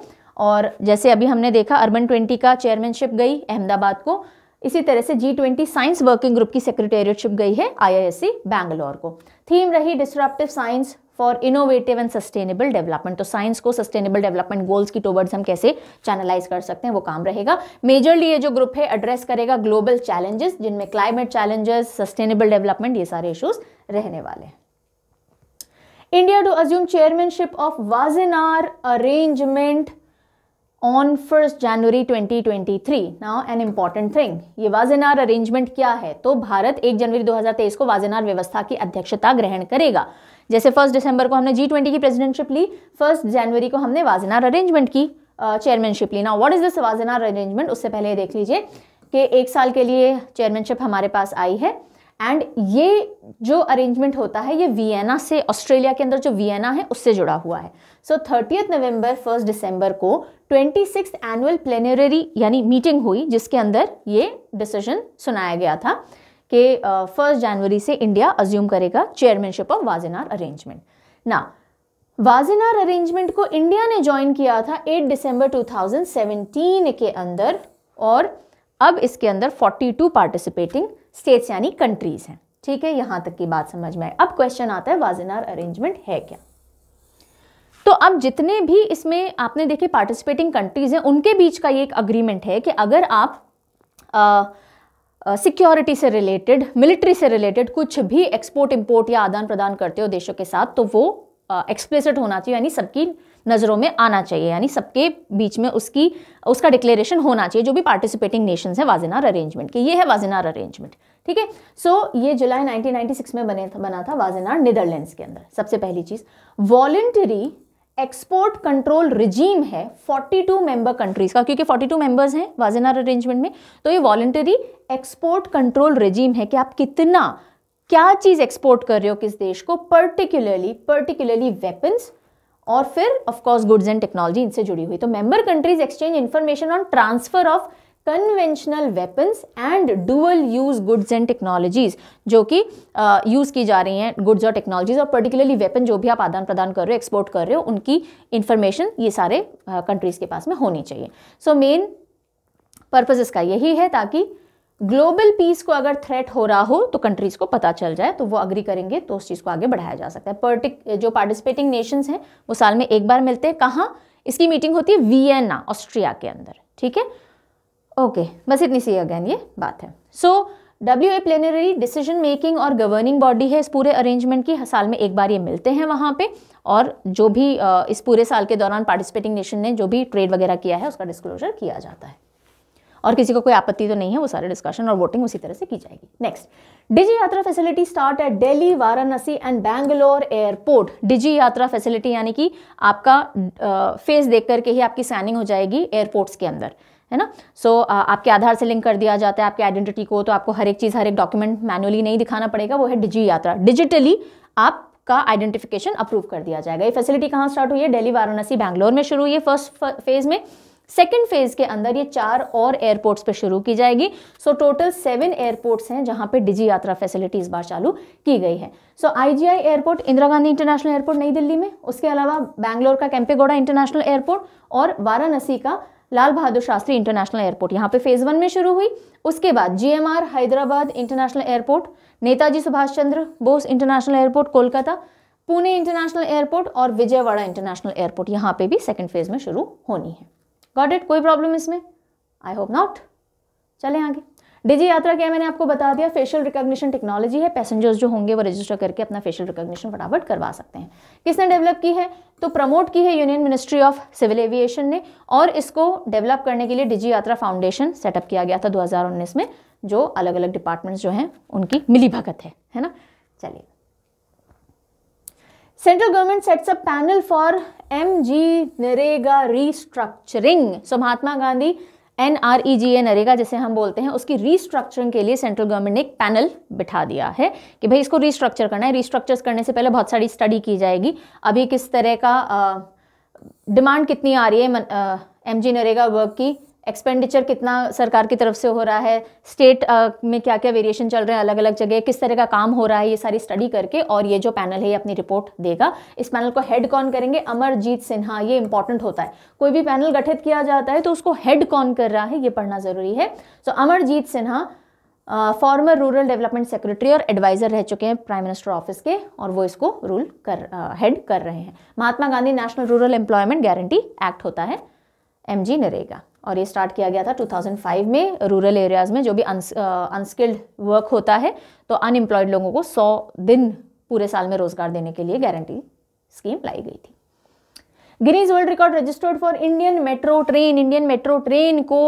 और जैसे अभी हमने देखा अर्बन ट्वेंटी का चेयरमैनशिप गई अहमदाबाद को इसी तरह से G twenty science working group की सेक्रेटेरिएटशिप गई है आईआईएससी बैंगलोर को थीम रही disruptive science for innovative and sustainable development तो साइंस को सस्टेनेबल डेवलपमेंट गोल्स की टूवर्ड्स हम कैसे चैनलाइज कर सकते हैं वो काम रहेगा मेजरली ये जो ग्रुप है एड्रेस करेगा ग्लोबल चैलेंजेस जिनमें क्लाइमेट चैलेंजेस सस्टेनेबल डेवलपमेंट ये सारे इशूज रहने वाले हैं India to assume chairmanship of Wassenaar arrangement on 1st January 2023. Now an important thing. ये वाजेनार अरेंजमेंट क्या है तो भारत 1 जनवरी 2023 को वाजेनार व्यवस्था की अध्यक्षता ग्रहण करेगा जैसे फर्स्ट दिसंबर को हमने जी ट्वेंटी की प्रेसिडेंटशिप ली फर्स्ट जनवरी को हमने वाजनार अरेंजमेंट की चेयरमैनशिप ली ना what is this Wassenaar arrangement उससे पहले देख लीजिए कि एक साल के लिए चेयरमैनशिप हमारे पास आई है एंड ये जो अरेंजमेंट होता है ये वियना से ऑस्ट्रेलिया के अंदर जो वियना है उससे जुड़ा हुआ है सो थर्टियथ नवंबर फर्स्ट दिसंबर को ट्वेंटी सिक्स एनुअल प्लेनरी यानी मीटिंग हुई जिसके अंदर ये डिसीजन सुनाया गया था के फर्स्ट जनवरी से इंडिया अज्यूम करेगा चेयरमैनशिप ऑफ वाजिनार अरेंजमेंट ना वाजिनार अरेंजमेंट को इंडिया ने ज्वाइन किया था 8 दिसंबर 2017 के अंदर और अब इसके अंदर 42 पार्टिसिपेटिंग स्टेट्स यानी कंट्रीज हैं ठीक है यहां तक की बात समझ में आई अब क्वेश्चन आता है वाजेनार अरेंजमेंट है क्या तो अब जितने भी इसमें आपने देखे पार्टिसिपेटिंग कंट्रीज हैं उनके बीच का ये एक अग्रीमेंट है कि अगर आप आ, सिक्योरिटी से रिलेटेड मिलिट्री से रिलेटेड कुछ भी एक्सपोर्ट इंपोर्ट या आदान प्रदान करते हो देशों के साथ तो वो एक्सप्लेसिड होना चाहिए यानी सबकी नज़रों में आना चाहिए यानी सबके बीच में उसकी उसका डिक्लेरेशन होना चाहिए जो भी पार्टिसिपेटिंग नेशंस है वाजेनार अरेंजमेंट के ये है वाजेनार अरेंजमेंट ठीक है सो ये जुलाई 1996 में बने बना था वाजेनार नीदरलैंड्स के अंदर सबसे पहली चीज़ वॉलेंटरी एक्सपोर्ट कंट्रोल रिजीम है 42 मेंबर कंट्रीज का क्योंकि 42 मेंबर्स हैं वाजेनार अरेंजमेंट में तो ये वॉलेंटरी एक्सपोर्ट कंट्रोल रिजीम है कि आप कितना क्या चीज़ एक्सपोर्ट कर रहे हो किस देश को पर्टिकुलरली पर्टिकुलरली वेपन्स और फिर of course goods and technology इनसे जुड़ी हुई तो member countries exchange information on transfer of conventional weapons and dual use goods and technologies जो कि यूज़ की जा रही हैं गुड्स और टेक्नोलॉजीज और पर्टिकुलरली वेपन जो भी आप आदान प्रदान कर रहे हो एक्सपोर्ट कर रहे हो उनकी इन्फॉर्मेशन ये सारे कंट्रीज़ uh, के पास में होनी चाहिए सो मेन पर्पज़ इसका यही है ताकि ग्लोबल पीस को अगर थ्रेट हो रहा हो तो कंट्रीज़ को पता चल जाए तो वो अग्री करेंगे तो उस चीज़ को आगे बढ़ाया जा सकता है पर्टिक जो पार्टिसिपेटिंग नेशंस हैं वो साल में एक बार मिलते हैं कहाँ इसकी मीटिंग होती है वियना ऑस्ट्रिया के अंदर ठीक है ओके okay, बस इतनी सी अगेन ये बात है so W A plenary decision making और गवर्निंग बॉडी है इस पूरे अरेंजमेंट की साल में एक बार ये मिलते हैं वहाँ पे और जो भी इस पूरे साल के दौरान पार्टिसिपेटिंग नेशन ने जो भी ट्रेड वगैरह किया है उसका डिस्क्लोजर किया जाता है और किसी को कोई आपत्ति तो नहीं है वो सारे डिस्कशन और वोटिंग उसी तरह से की जाएगी next Digi Yatra facility start at Delhi Varanasi and Bangalore airport Digi Yatra facility यानी कि आपका फेस देख करके ही आपकी सैनिंग हो जाएगी एयरपोर्ट्स के अंदर है ना सो so, आपके आधार से लिंक कर दिया जाता है आपकी आइडेंटिटी को तो आपको हर एक चीज़ हर एक डॉक्यूमेंट मैनुअली नहीं दिखाना पड़ेगा वो है डिजी यात्रा डिजिटली आप का आइडेंटिफिकेशन अप्रूव कर दिया जाएगा ये फैसिलिटी कहाँ स्टार्ट हुई है दिल्ली वाराणसी बैंगलोर में शुरू हुई है फर्स्ट फेज में सेकेंड फेज के अंदर ये चार और एयरपोर्ट्स पे शुरू की जाएगी सो टोटल सेवन एयरपोर्ट्स हैं जहाँ पे डिजी यात्रा फैसिलिटी इस बार चालू की गई है so IGI airport Indira Gandhi international airport नई दिल्ली में उसके अलावा बैंगलोर का कैंपेगौड़ा इंटरनेशनल एयरपोर्ट और वाराणसी का लाल बहादुर शास्त्री इंटरनेशनल एयरपोर्ट यहाँ पे फेज़ वन में शुरू हुई उसके बाद GMR Hyderabad international airport Netaji Subhash Chandra Bose international airport Kolkata Pune international airport और विजयवाड़ा इंटरनेशनल एयरपोर्ट यहाँ पे भी सेकेंड फेज़ में शुरू होनी है गॉट इट कोई प्रॉब्लम इसमें आई होप नॉट चले आगे डिजी यात्रा क्या मैंने आपको बता दिया फेशियल रिकॉग्निशन टेक्नोलॉजी है पैसेंजर्स जो होंगे वो रजिस्टर करके अपना फेशियल रिकॉग्निशन फटाफट करवा सकते हैं किसने डेवलप की है तो प्रमोट की है union ministry of civil aviation ने और इसको डेवलप करने के लिए डिजी यात्रा फाउंडेशन सेटअप किया गया था दो में जो अलग अलग डिपार्टमेंट्स जो हैं उनकी मिली भगत है है ना चलिए central government sets a panel for M G NREGA restructuring so Mahatma Gandhi N R E G A NREGA जिसे हम बोलते हैं उसकी रीस्ट्रक्चरिंग के लिए सेंट्रल गवर्नमेंट ने एक पैनल बिठा दिया है कि भाई इसको रीस्ट्रक्चर करना है रीस्ट्रक्चर करने से पहले बहुत सारी स्टडी की जाएगी अभी किस तरह का डिमांड कितनी आ रही है एम जी नरेगा वर्क की एक्सपेंडिचर कितना सरकार की तरफ से हो रहा है स्टेट में क्या क्या वेरिएशन चल रहे हैं अलग अलग जगह किस तरह का काम हो रहा है ये सारी स्टडी करके और ये जो पैनल है ये अपनी रिपोर्ट देगा इस पैनल को हेड कौन करेंगे अमरजीत सिन्हा ये इंपॉर्टेंट होता है कोई भी पैनल गठित किया जाता है तो उसको हेड कौन कर रहा है ये पढ़ना ज़रूरी है so so, Amarjeet Sinha former rural development secretary और एडवाइज़र रह चुके हैं प्राइम मिनिस्टर ऑफिस के और वो इसको रूल कर हेड कर रहे हैं Mahatma Gandhi national rural employment guarantee act होता है एम जी नरेगा और ये स्टार्ट किया गया था 2005 में रूरल एरियाज़ में जो भी अनस्किल्ड वर्क होता है तो अनएम्प्लॉयड लोगों को 100 दिन पूरे साल में रोज़गार देने के लिए गारंटी स्कीम लाई गई थी Guinness world record registered for Indian metro train Indian metro train को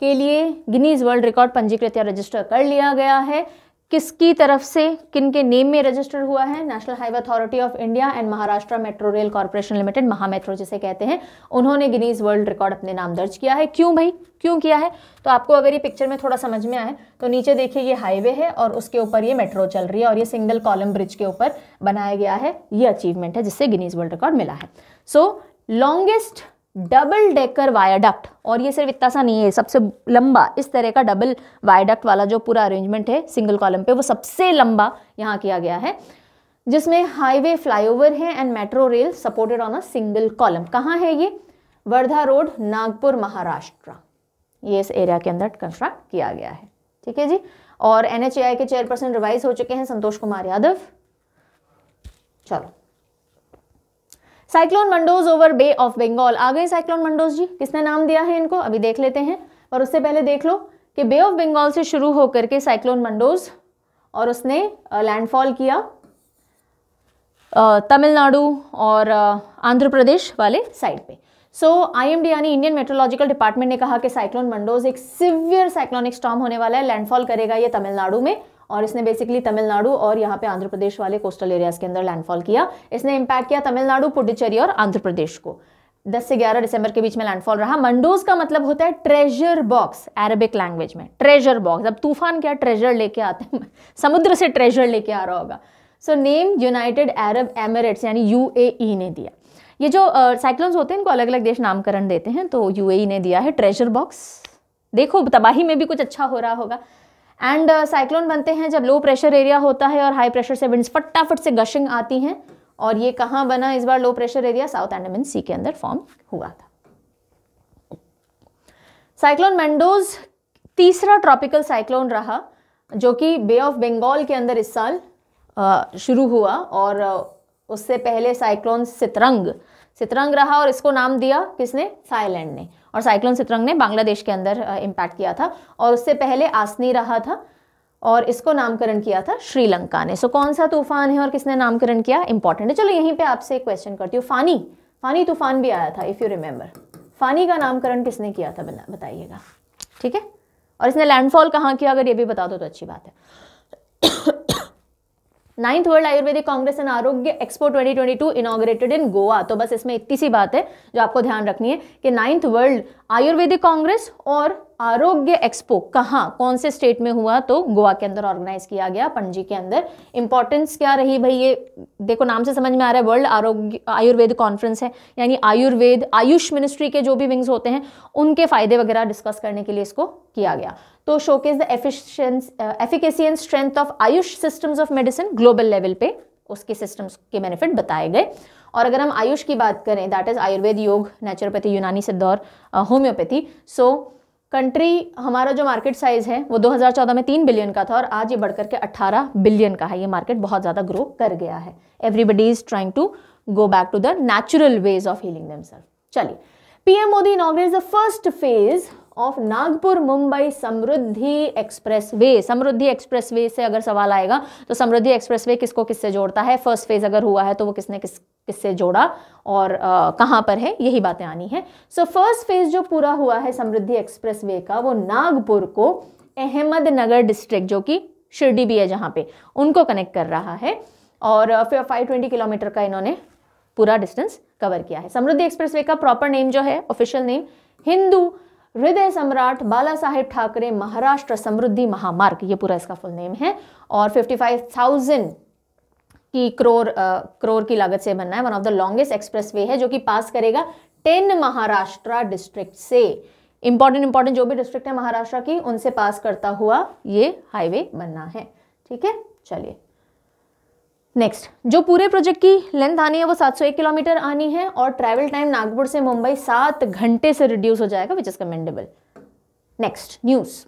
के लिए गिनीज वर्ल्ड रिकॉर्ड पंजीकृत या रजिस्टर कर लिया गया है किसकी तरफ से किन के नेम में रजिस्टर हुआ है national highway authority of India and Maharashtra metro rail corporation limited MahaMetro जिसे कहते हैं उन्होंने गिनीज वर्ल्ड रिकॉर्ड अपने नाम दर्ज किया है क्यों भाई क्यों किया है तो आपको अगर ये पिक्चर में थोड़ा समझ में आए तो नीचे देखिए ये हाईवे है और उसके ऊपर ये मेट्रो चल रही है और ये सिंगल कॉलम ब्रिज के ऊपर बनाया गया है ये अचीवमेंट है जिससे गिनीज वर्ल्ड रिकॉर्ड मिला है so longest double decker viaduct और ये सिर्फ इतना सा नहीं है सबसे लंबा इस तरह का डबल वायाडक्ट वाला जो पूरा अरेंजमेंट है सिंगल कॉलम पे वो सबसे लंबा यहाँ किया गया है जिसमें हाईवे फ्लाईओवर है and metro rail supported on a single column कहाँ है ये वर्धा रोड नागपुर महाराष्ट्र ये इस एरिया के अंदर कंस्ट्रक्ट किया गया है ठीक है जी और एन के चेयरपर्सन रिवाइज हो चुके हैं संतोष कुमार यादव चलो cyclone Mandous over bay of Bengal आ गए साइक्लोन मंडोज जी किसने नाम दिया है इनको अभी देख लेते हैं और उससे पहले देख लो कि बे ऑफ बंगाल से शुरू होकर के साइक्लोन मंडोज और उसने लैंडफॉल किया तमिलनाडु और आंध्र प्रदेश वाले साइड पे सो आईएमडी यानी इंडियन मेट्रोलॉजिकल डिपार्टमेंट ने कहा कि साइक्लोन मंडोज एक सिवियर साइक्लोनिक स्टॉम होने वाला है लैंडफॉल करेगा ये तमिलनाडु में और इसने बेसिकली तमिलनाडु और यहाँ पे आंध्र प्रदेश वाले कोस्टल एरियाज के अंदर लैंडफॉल किया इसने इम्पैक्ट किया तमिलनाडु पुडुचेरी और आंध्र प्रदेश को 10 से 11 दिसंबर के बीच में लैंडफॉल रहा मंडोज का मतलब होता है ट्रेजर बॉक्स अरबिक लैंग्वेज में ट्रेजर बॉक्स अब तूफान क्या ट्रेजर लेके आते हैं समुद्र से ट्रेजर लेके आ रहा होगा so name United Arab Emirates यानी यू e ने दिया ये जो साइक्लोन्स uh, होते हैं इनको अलग अलग देश नामकरण देते हैं तो यू e ने दिया है ट्रेजर बॉक्स देखो तबाही में भी कुछ अच्छा हो रहा होगा एंड साइक्लोन uh, बनते हैं जब लो प्रेशर एरिया होता है और हाई प्रेशर से विंड्स फटाफट से गशिंग आती हैं और ये कहाँ बना इस बार low pressure area south Andaman sea के अंदर फॉर्म हुआ था साइक्लोन मैंडोज तीसरा ट्रॉपिकल साइक्लोन रहा जो कि बे ऑफ बंगाल के अंदर इस साल uh, शुरू हुआ और uh, उससे पहले साइक्लोन सितरंग सितरंग रहा और इसको नाम दिया किसने थाईलैंड ने और साइक्लोन सितरंग ने बांग्लादेश के अंदर इम्पैक्ट किया था और उससे पहले आसनी रहा था और इसको नामकरण किया था श्रीलंका ने सो कौन सा तूफान है और किसने नामकरण किया इंपॉर्टेंट है चलो यहीं पर आपसे एक क्वेश्चन करती हूँ फानी फानी तूफान भी आया था इफ़ यू रिमेंबर फानी का नामकरण किसने किया था बताइएगा ठीक है और इसने लैंडफॉल कहाँ किया अगर ये भी बता दो तो अच्छी बात है ninth world Ayurvedic congress and Arogya expo 2022 inaugurated in Goa तो बस इसमें इतनी सी बात है जो आपको ध्यान रखनी है कि नाइन्थ वर्ल्ड आयुर्वेदिक कांग्रेस और आरोग्य एक्सपो कहाँ कौन से स्टेट में हुआ तो गोवा के अंदर ऑर्गेनाइज किया गया पणजी के अंदर इंपॉर्टेंस क्या रही भाई ये देखो नाम से समझ में आ रहा है वर्ल्ड आरोग्य आयुर्वेद कॉन्फ्रेंस है यानी आयुर्वेद आयुष मिनिस्ट्री के जो भी विंग्स होते हैं उनके फायदे वगैरह डिस्कस करने के लिए इसको किया गया तो showcase the efficacy and strength of AYUSH systems of medicine global level पे उसके सिस्टम्स के बेनिफिट बताए गए और अगर हम आयुष की बात करें दैट इज़ आयुर्वेद योग नेचुरोपैथी यूनानी सिद्ध और होम्योपैथी सो so, कंट्री हमारा जो मार्केट साइज़ है वो 2014 में तीन बिलियन का था और आज ये बढ़कर के 18 बिलियन का है ये मार्केट बहुत ज़्यादा ग्रो कर गया है everybody is trying to go back to the natural ways of healing themselves चलिए PM Modi inaugurates the first phase of Nagpur Mumbai Samruddhi expressway Samruddhi expressway से अगर सवाल आएगा तो समृद्धि एक्सप्रेस वे किसको किससे जोड़ता है फर्स्ट फेज अगर हुआ है तो वो किसने किस किससे जोड़ा और कहाँ पर है यही बातें आनी है सो फर्स्ट फेज जो पूरा हुआ है समृद्धि एक्सप्रेस वे का वो नागपुर को अहमदनगर डिस्ट्रिक्ट जो कि शिरडी भी है जहाँ पे उनको कनेक्ट कर रहा है और फिर फाइव ट्वेंटी किलोमीटर का इन्होंने पूरा डिस्टेंस कवर किया है समृद्धि एक्सप्रेस वे का प्रॉपर नेम जो है ऑफिशियल नेम हिंदू हृदय सम्राट बाला साहेब ठाकरे महाराष्ट्र समृद्धि महामार्ग ये पूरा इसका फुल नेम है और थाउजेंड की आ, क्रोर की लागत से बनना है one of the longest expressway है जो कि पास करेगा टेन महाराष्ट्र डिस्ट्रिक्ट से इंपॉर्टेंट इंपॉर्टेंट जो भी डिस्ट्रिक्ट है महाराष्ट्र की उनसे पास करता हुआ ये हाईवे बनना है ठीक है चलिए नेक्स्ट जो पूरे प्रोजेक्ट की लेंथ आनी है वो 701 किलोमीटर आनी है और ट्रैवल टाइम नागपुर से मुंबई सात घंटे से रिड्यूस हो जाएगा which is commendable next news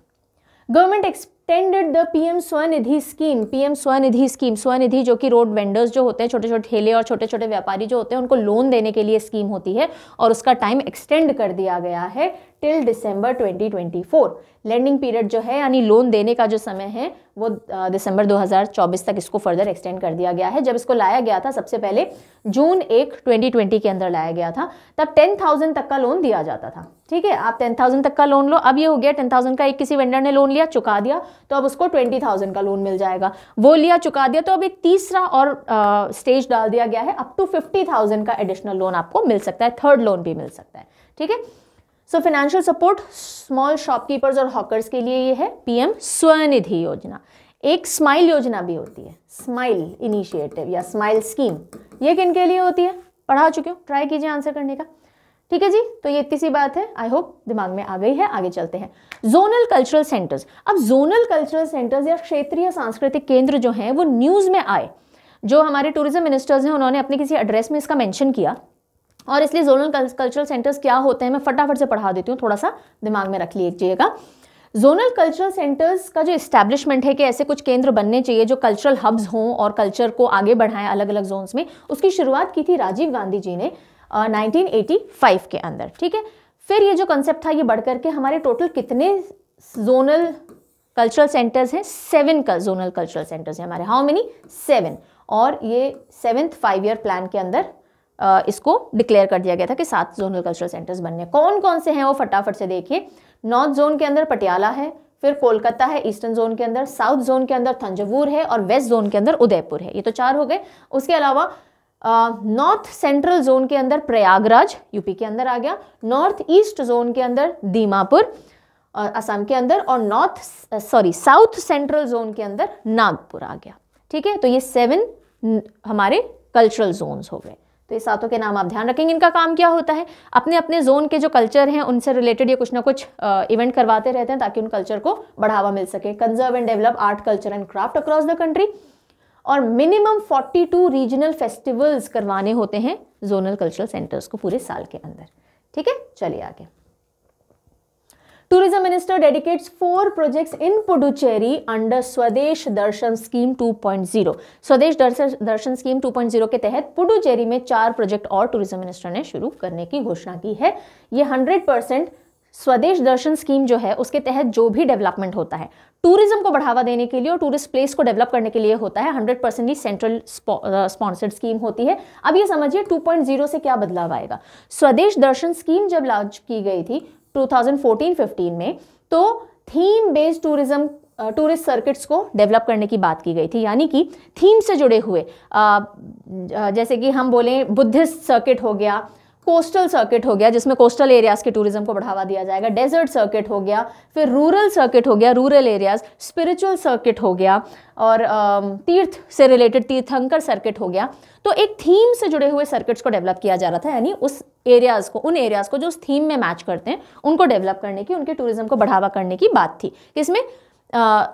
government extended the PM SVANidhi scheme PM SVANidhi scheme SVANidhi जो कि रोड वेंडर्स जो होते हैं छोटे छोटे ठेले और छोटे छोटे व्यापारी जो होते हैं उनको लोन देने के लिए स्कीम होती है और उसका टाइम एक्सटेंड कर दिया गया है टिल दिसंबर 2024 लेंडिंग पीरियड जो है यानी लोन देने का जो समय है वो दिसंबर 2024 तक इसको फर्दर एक्सटेंड कर दिया गया है जब इसको लाया गया था सबसे पहले जून एक 2020 के अंदर लाया गया था तब 10,000 तक का लोन दिया जाता था ठीक है आप 10,000 तक का लोन लो अब ये हो गया 10,000 का एक किसी वेंडर ने लोन लिया चुका दिया तो अब उसको 20,000 का लोन मिल जाएगा वो लिया चुका दिया तो अब एक तीसरा और आ, स्टेज डाल दिया गया है अप टू 50,000 का एडिशनल लोन आपको मिल सकता है थर्ड लोन भी मिल सकता है ठीक है so financial support small shopkeepers और हॉकर्स के लिए ये है पीएम स्वनिधि योजना एक स्माइल योजना भी होती है स्माइल इनिशिएटिव या स्माइल स्कीम ये किन के लिए होती है पढ़ा चुके हो ट्राई कीजिए आंसर करने का ठीक है जी तो ये इतनी सी बात है आई होप दिमाग में आ गई है आगे चलते हैं जोनल कल्चरल सेंटर्स अब जोनल कल्चरल सेंटर्स या क्षेत्रीय सांस्कृतिक केंद्र जो हैं वो न्यूज़ में आए जो हमारे टूरिज्म मिनिस्टर्स हैं उन्होंने अपने किसी एड्रेस में इसका मेंशन किया और इसलिए जोनल कल्चरल सेंटर्स क्या होते हैं मैं फटाफट से पढ़ा देती हूँ थोड़ा सा दिमाग में रख लीजिएगा जोनल कल्चरल सेंटर्स का जो इस्टेब्लिशमेंट है कि ऐसे कुछ केंद्र बनने चाहिए जो कल्चरल हब्स हों और कल्चर को आगे बढ़ाएं अलग अलग जोन्स में उसकी शुरुआत की थी राजीव गांधी जी ने uh, 1985 के अंदर ठीक है फिर ये जो कंसेप्ट था ये बढ़ करके हमारे टोटल कितने जोनल कल्चरल सेंटर्स हैं सेवन का जोनल कल्चरल सेंटर्स हैं हमारे हाउ मेनी सेवन और ये सेवेंथ फाइव ईयर प्लान के अंदर इसको डिक्लेयर कर दिया गया था कि सात जोनल कल्चरल सेंटर्स बनने कौन कौन से हैं वो फटाफट से देखिए नॉर्थ जोन के अंदर पटियाला है फिर कोलकाता है ईस्टर्न जोन के अंदर साउथ जोन के अंदर थंजवूर है और वेस्ट जोन के अंदर उदयपुर है ये तो चार हो गए उसके अलावा नॉर्थ सेंट्रल जोन के अंदर प्रयागराज यूपी के अंदर आ गया नॉर्थ ईस्ट जोन के अंदर दीमापुर असम के अंदर और north sorry south central zone के अंदर नागपुर आ गया ठीक है तो ये सेवन हमारे कल्चरल जोन्स हो गए तो ये सातों के नाम आप ध्यान रखेंगे इनका काम क्या होता है अपने अपने जोन के जो कल्चर हैं उनसे रिलेटेड ये कुछ ना कुछ इवेंट करवाते रहते हैं ताकि उन कल्चर को बढ़ावा मिल सके conserve and develop art culture and craft across the country और मिनिमम 42 रीजनल फेस्टिवल्स करवाने होते हैं जोनल कल्चरल सेंटर्स को पूरे साल के अंदर ठीक है चलिए आगे tourism minister dedicates four projects in Puducherry under Swadesh Darshan scheme 2.0. Swadesh Darshan scheme 2.0 के तहत पुडुचेरी में चार प्रोजेक्ट और टूरिज्म मिनिस्टर ने शुरू करने की घोषणा की है ये 100 परसेंट स्वदेश दर्शन स्कीम जो है उसके तहत जो भी डेवलपमेंट होता है टूरिज्म को बढ़ावा देने के लिए और टूरिस्ट प्लेस को डेवलप करने के लिए होता है 100 परसेंट ही सेंट्रल स्पॉन्सर्ड स्कीम होती है अब ये समझिए 2.0 से क्या बदलाव आएगा स्वदेश दर्शन स्कीम जब लॉन्च की गई थी 2014-15 में तो theme based tourism tourist circuits को डेवलप करने की बात की गई थी यानी कि थीम से जुड़े हुए uh, uh, जैसे कि हम बोलें बुद्धिस्ट सर्किट हो गया कोस्टल सर्किट हो गया जिसमें कोस्टल एरियाज के टूरिज्म को बढ़ावा दिया जाएगा डेजर्ट सर्किट हो गया फिर रूरल सर्किट हो गया रूरल एरियाज स्पिरिचुअल सर्किट हो गया और तीर्थ से रिलेटेड तीर्थंकर सर्किट हो गया तो एक थीम से जुड़े हुए सर्किट्स को डेवलप किया जा रहा था यानी उस एरियाज़ को उन एरियाज़ को जो उस थीम में मैच करते हैं उनको डेवलप करने की उनके टूरिज्म को बढ़ावा करने की बात थी इसमें आ,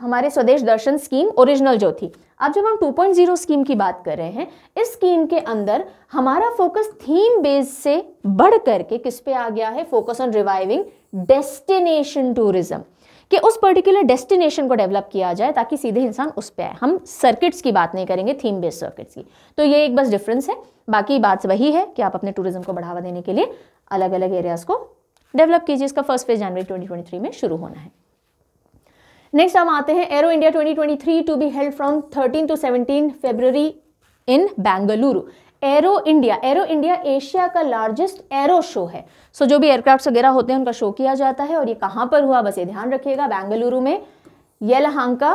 हमारे स्वदेश दर्शन स्कीम ओरिजिनल जो थी अब जब हम 2.0 स्कीम की बात कर रहे हैं इस स्कीम के अंदर हमारा फोकस थीम बेस से बढ़ करके किस पे आ गया है focus on reviving destination tourism कि उस पर्टिकुलर डेस्टिनेशन को डेवलप किया जाए ताकि सीधे इंसान उस पर आए हम सर्किट्स की बात नहीं करेंगे थीम बेस्ड सर्किट्स की तो ये एक बस डिफरेंस है बाकी बात वही है कि आप अपने टूरिज्म को बढ़ावा देने के लिए अलग अलग एरियाज़ को डेवलप कीजिए इसका फर्स्ट फेज जनवरी 2023 में शुरू होना है नेक्स्ट हम आते हैं Aero India 2023 to be held from 13 to 17 February in Bengaluru Aero India Aero India Asia का लार्जेस्ट एरो शो है सो so, जो भी एयरक्राफ्ट वगैरह होते हैं उनका शो किया जाता है और ये कहाँ पर हुआ बस ये ध्यान रखिएगा बेंगलुरु में येलहांका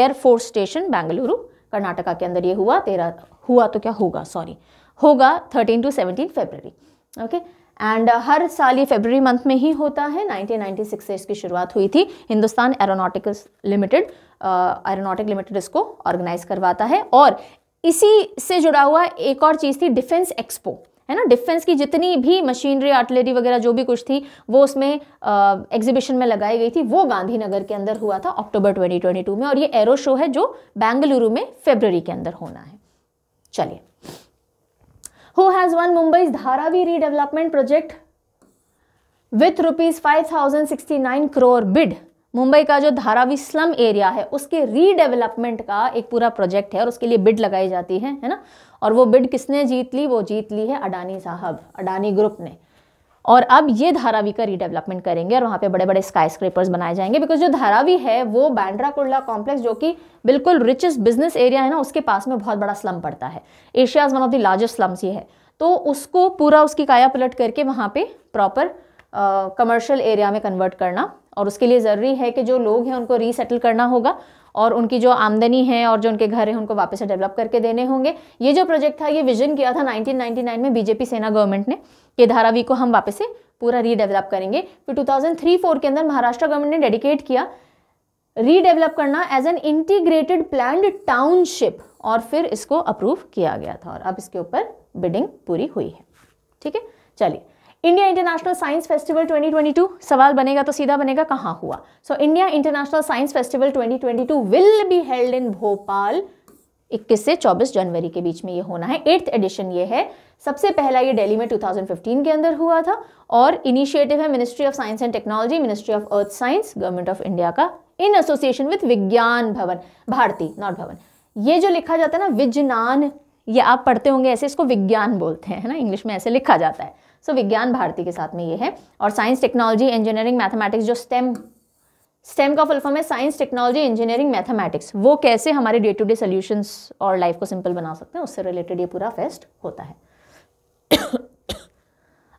एयरफोर्स स्टेशन बेंगलुरु कर्नाटका के अंदर ये हुआ तेरह हुआ तो क्या होगा सॉरी होगा thirteen to seventeen February okay and uh, हर साल ये फेबररी मंथ में ही होता है 1996 से इसकी शुरुआत हुई थी Hindustan aeronautics limited aeronautic limited इसको ऑर्गेनाइज करवाता है और इसी से जुड़ा हुआ एक और चीज़ थी डिफेंस एक्सपो है ना डिफेंस की जितनी भी मशीनरी आर्टिलरी वगैरह जो भी कुछ थी वो उसमें एग्जीबिशन uh, में लगाई गई थी वो गांधीनगर के अंदर हुआ था अक्टूबर 2022 में और ये एरो शो है जो बेंगलुरु में फेबररी के अंदर होना है चलिए one Mumbai Dharavi redevelopment project with rupees five thousand sixty nine crore bid Mumbai का जो धारावी स्लम एरिया है उसके रीडेवलपमेंट का एक पूरा प्रोजेक्ट है और उसके लिए बिड लगाई जाती है है ना और वो बिड किसने जीत ली वो जीत ली है अडानी साहब अडानी ग्रुप ने और अब ये धारावी का रीडेवलपमेंट करेंगे और वहाँ पे बड़े बड़े स्काई स्क्रेपर्स बनाए जाएंगे बिकॉज जो धारावी है वो बैंड्रा कुर्ला कॉम्प्लेक्स जो कि बिल्कुल रिचेस्ट बिजनेस एरिया है ना उसके पास में बहुत बड़ा स्लम पड़ता है Asia is one of the largest slums ये है तो उसको पूरा उसकी काया पलट करके वहाँ पे प्रॉपर कमर्शियल एरिया में कन्वर्ट करना और उसके लिए ज़रूरी है कि जो लोग हैं उनको रीसेटल करना होगा और उनकी जो आमदनी है और जो उनके घर है उनको वापस से डेवलप करके देने होंगे ये जो प्रोजेक्ट था ये विजन किया था 1999 में बीजेपी सेना गवर्नमेंट ने कि धारावी को हम वापस से पूरा रीडेवलप करेंगे फिर थ्री फोर के अंदर महाराष्ट्र गवर्नमेंट ने डेडिकेट किया रीडेवलप करना as an integrated plan township और फिर इसको अप्रूव किया गया था और अब इसके ऊपर बिडिंग पूरी हुई है ठीक है चलिए इंडिया इंटरनेशनल साइंस फेस्टिवल 2022 सवाल बनेगा तो सीधा बनेगा कहाँ हुआ so India international science festival 2022 will be held in Bhopal 21 से 24 जनवरी के बीच में ये होना है एट्थ एडिशन ये है सबसे पहला ये दिल्ली में 2015 के अंदर हुआ था और इनिशिएटिव है ministry of science and technology ministry of earth science government of India का इन एसोसिएशन विथ विज्ञान भवन भारती नॉट भवन ये जो लिखा जाता है ना विज्ञान ये आप पढ़ते होंगे ऐसे इसको विज्ञान बोलते हैं है ना इंग्लिश में ऐसे लिखा जाता है सो विज्ञान भारती के साथ में ये है और साइंस टेक्नोलॉजी इंजीनियरिंग मैथमेटिक्स जो स्टेम स्टेम का फुल फॉर्म है साइंस टेक्नोलॉजी इंजीनियरिंग मैथमेटिक्स वो कैसे हमारे डे टू डे सोल्यूशंस और लाइफ को सिंपल बना सकते हैं उससे रिलेटेड ये पूरा फेस्ट होता है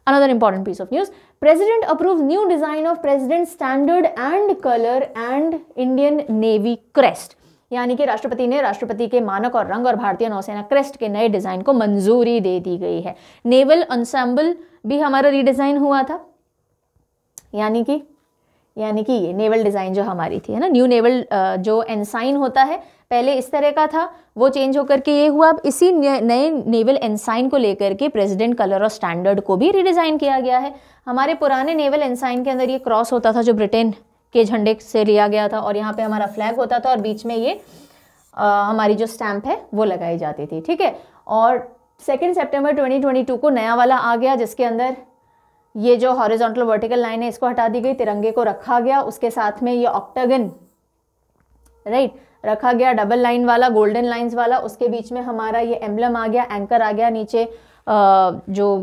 another important piece of news president approve new design of president standard and colour and Indian navy crest यानी कि राष्ट्रपति ने राष्ट्रपति के मानक और रंग और भारतीय नौसेना क्रेस्ट के नए डिज़ाइन को मंजूरी दे दी गई है नेवल अंसाम्बल भी हमारा रीडिज़ाइन हुआ था यानी कि यानी कि ये नेवल डिज़ाइन जो हमारी थी है ना न्यू नेवल जो एनसाइन होता है पहले इस तरह का था वो चेंज होकर के ये हुआ अब इसी नए नेवल एनसाइन को लेकर के प्रेसिडेंट कलर और स्टैंडर्ड को भी रीडिज़ाइन किया गया है हमारे पुराने नेवल एनसाइन के अंदर ये क्रॉस होता था जो ब्रिटेन के झंडे से लिया गया था और यहाँ पे हमारा फ्लैग होता था और बीच में ये आ, हमारी जो स्टैम्प है वो लगाई जाती थी ठीक है और सेकेंड सेप्टेम्बर 2022 को नया वाला आ गया जिसके अंदर ये जो हॉरिजॉन्टल वर्टिकल लाइन है इसको हटा दी गई तिरंगे को रखा गया उसके साथ में ये ऑक्टागन राइट रखा गया डबल लाइन वाला गोल्डन लाइंस वाला उसके बीच में हमारा ये एम्बलम आ गया एंकर आ गया नीचे आ, जो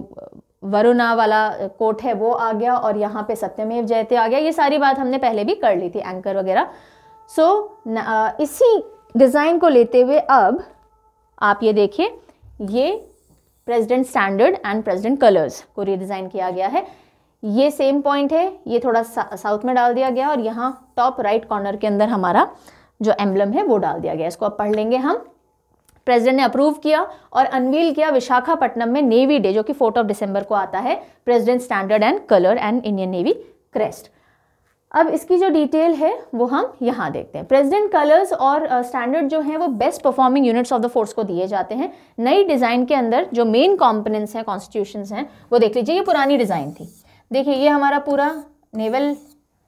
वरुणा वाला कोट है वो आ गया और यहाँ पे सत्यमेव जयते आ गया ये सारी बात हमने पहले भी कर ली थी एंकर वगैरह सो so, इसी डिज़ाइन को लेते हुए अब आप ये देखिए ये president standard and president colours को रिडिज़ाइन किया गया है ये सेम पॉइंट है ये थोड़ा साउथ में डाल दिया गया और यहाँ टॉप राइट कॉर्नर के अंदर हमारा जो एम्बलम है वो डाल दिया गया इसको अब पढ़ लेंगे हम प्रेसिडेंट ने अप्रूव किया और अनवील किया विशाखापट्टनम में नेवी डे जो कि फोर्थ ऑफ दिसंबर को आता है president standard and colour and Indian navy crest अब इसकी जो डिटेल है वो हम यहाँ देखते हैं प्रेसिडेंट कलर्स और स्टैंडर्ड uh, जो हैं वो best performing units of the force को दिए जाते हैं नई डिज़ाइन के अंदर जो मेन कॉम्पोनेंट्स हैं कॉन्स्टिट्यूशन हैं वो देख लीजिए ये पुरानी डिज़ाइन थी देखिए ये हमारा पूरा नेवल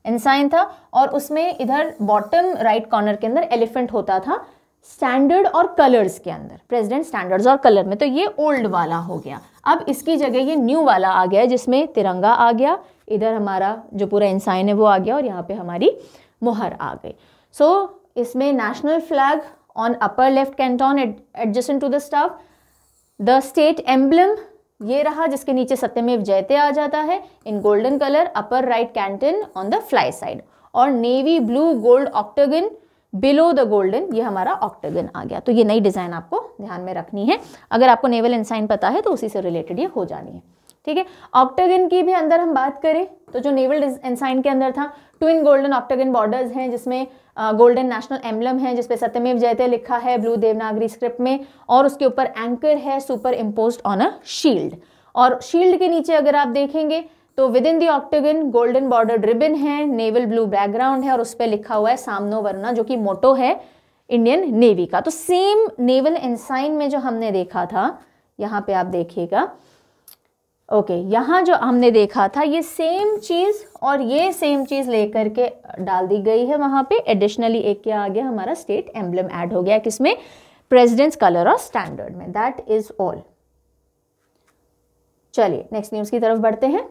इंसाइन था और उसमें इधर बॉटम राइट कॉर्नर के अंदर एलिफेंट होता था स्टैंडर्ड और कलर्स के अंदर प्रेसिडेंट स्टैंडर्ड्स और कलर में तो ये ओल्ड वाला हो गया अब इसकी जगह ये न्यू वाला आ गया जिसमें तिरंगा आ गया इधर हमारा जो पूरा इंसान है वो आ गया और यहाँ पे हमारी मुहर आ गई सो so, इसमें national flag on upper left canton adjusting to the staff the state emblem ये रहा जिसके नीचे सत्यमेव जयते आ जाता है in golden colour upper right canton on the fly side और navy blue gold octagon below the golden ये हमारा ऑक्टेगन आ गया तो ये नई डिज़ाइन आपको ध्यान में रखनी है अगर आपको नेवल इंसाइन पता है तो उसी से रिलेटेड ये हो जानी है ठीक है ऑक्टेगन की भी अंदर हम बात करें तो जो नेवल इंसाइन के अंदर था ट्विन गोल्डन ऑक्टेगन बॉर्डर्स हैं जिसमें गोल्डन नेशनल एम्बलम है जिसपे सत्यमेव जयते लिखा है ब्लू देवनागरी स्क्रिप्ट में और उसके ऊपर एंकर है superimpose on a shield और शील्ड के नीचे अगर आप देखेंगे तो within the octagon golden border ribbon है नेवल ब्लू बैकग्राउंड है और उस पर लिखा हुआ है सामनो वर्णा जो कि मोटो है इंडियन नेवी का तो सेम नेवल इंसाइन में जो हमने देखा था यहाँ पे आप देखिएगा ओके okay, यहाँ जो हमने देखा था ये सेम चीज़ और ये सेम चीज़ लेकर के डाल दी गई है वहां पे एडिशनली एक क्या आ गया हमारा स्टेट एम्बलम ऐड हो गया किसमें प्रेसिडेंट्स कलर और स्टैंडर्ड में दैट इज़ ऑल चलिए नेक्स्ट न्यूज़ की तरफ बढ़ते हैं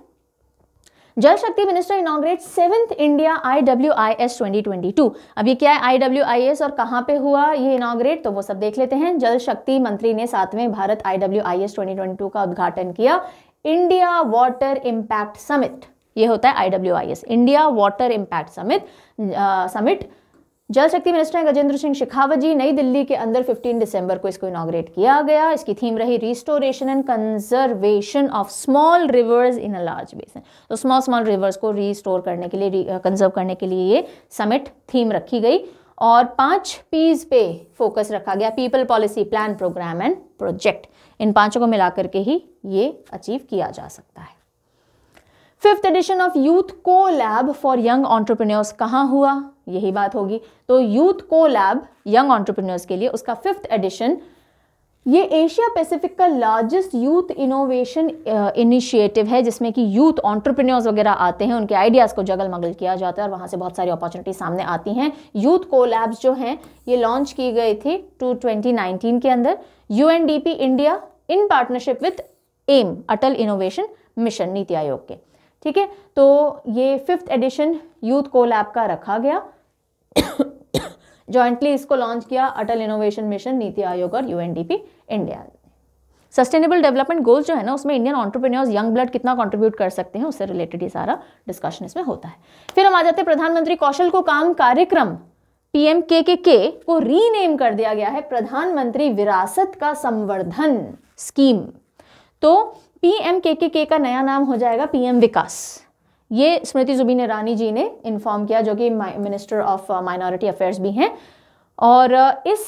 Jal Shakti minister inaugurate seventh India I W I S twenty twenty two अब ये क्या है आई डब्ल्यू आई एस और कहाँ पे हुआ ये इनोग्रेट तो वो सब देख लेते हैं जल शक्ति मंत्री ने सातवें Bharat I W I S twenty twenty two का उद्घाटन किया इंडिया वाटर इम्पैक्ट समिट ये होता है I W I S India water impact summit summit Jal Shakti minister Gajendra Singh Shekhawat ji नई दिल्ली के अंदर 15 दिसंबर को इसको इनाग्रेट किया गया इसकी थीम रही restoration and conservation of small rivers in a large basin तो स्मॉल स्मॉल रिवर्स को रिस्टोर करने के लिए कंजर्व करने के लिए ये समिट थीम रखी गई और पांच पीज पे फोकस रखा गया people policy plan programme and project इन पांचों को मिलाकर के ही ये अचीव किया जा सकता है fifth edition of youth co lab for young entrepreneurs कहाँ हुआ यही बात होगी तो youth co lab young entrepreneurs के लिए उसका फिफ्थ एडिशन ये एशिया पैसिफिक का लार्जेस्ट यूथ इनोवेशन इनिशिएटिव है जिसमें कि यूथ ऑन्टरप्रिन्योर्स वगैरह आते हैं उनके आइडियाज़ को जगल मगल किया जाता है और वहाँ से बहुत सारी अपॉर्चुनिटी सामने आती हैं यूथ को लैब्स जो हैं ये लॉन्च किए गए थे टू के अंदर U India in partnership with M Atal innovation mission NITI Aayog के ठीक है तो ये fifth edition youth co lab का रखा गया जॉइंटली इसको लॉन्च किया अटल इनोवेशन मिशन नीति आयोग और UNDP India sustainable development goals जो है ना उसमें इंडियन ऑन्टरप्रेन्योर्स यंग ब्लड कितना कंट्रीब्यूट कर सकते हैं उससे रिलेटेड ये सारा डिस्कशन इसमें होता है फिर हम आ जाते हैं प्रधानमंत्री कौशल को काम कार्यक्रम पीएम के के के को रीनेम कर दिया गया है प्रधानमंत्री विरासत का संवर्धन स्कीम तो पी एम के के के का नया नाम हो जाएगा पी एम विकास ये स्मृति जुबीन ईरानी जी ने इन्फॉर्म किया जो कि मिनिस्टर ऑफ माइनॉरिटी अफेयर्स भी हैं और uh, इस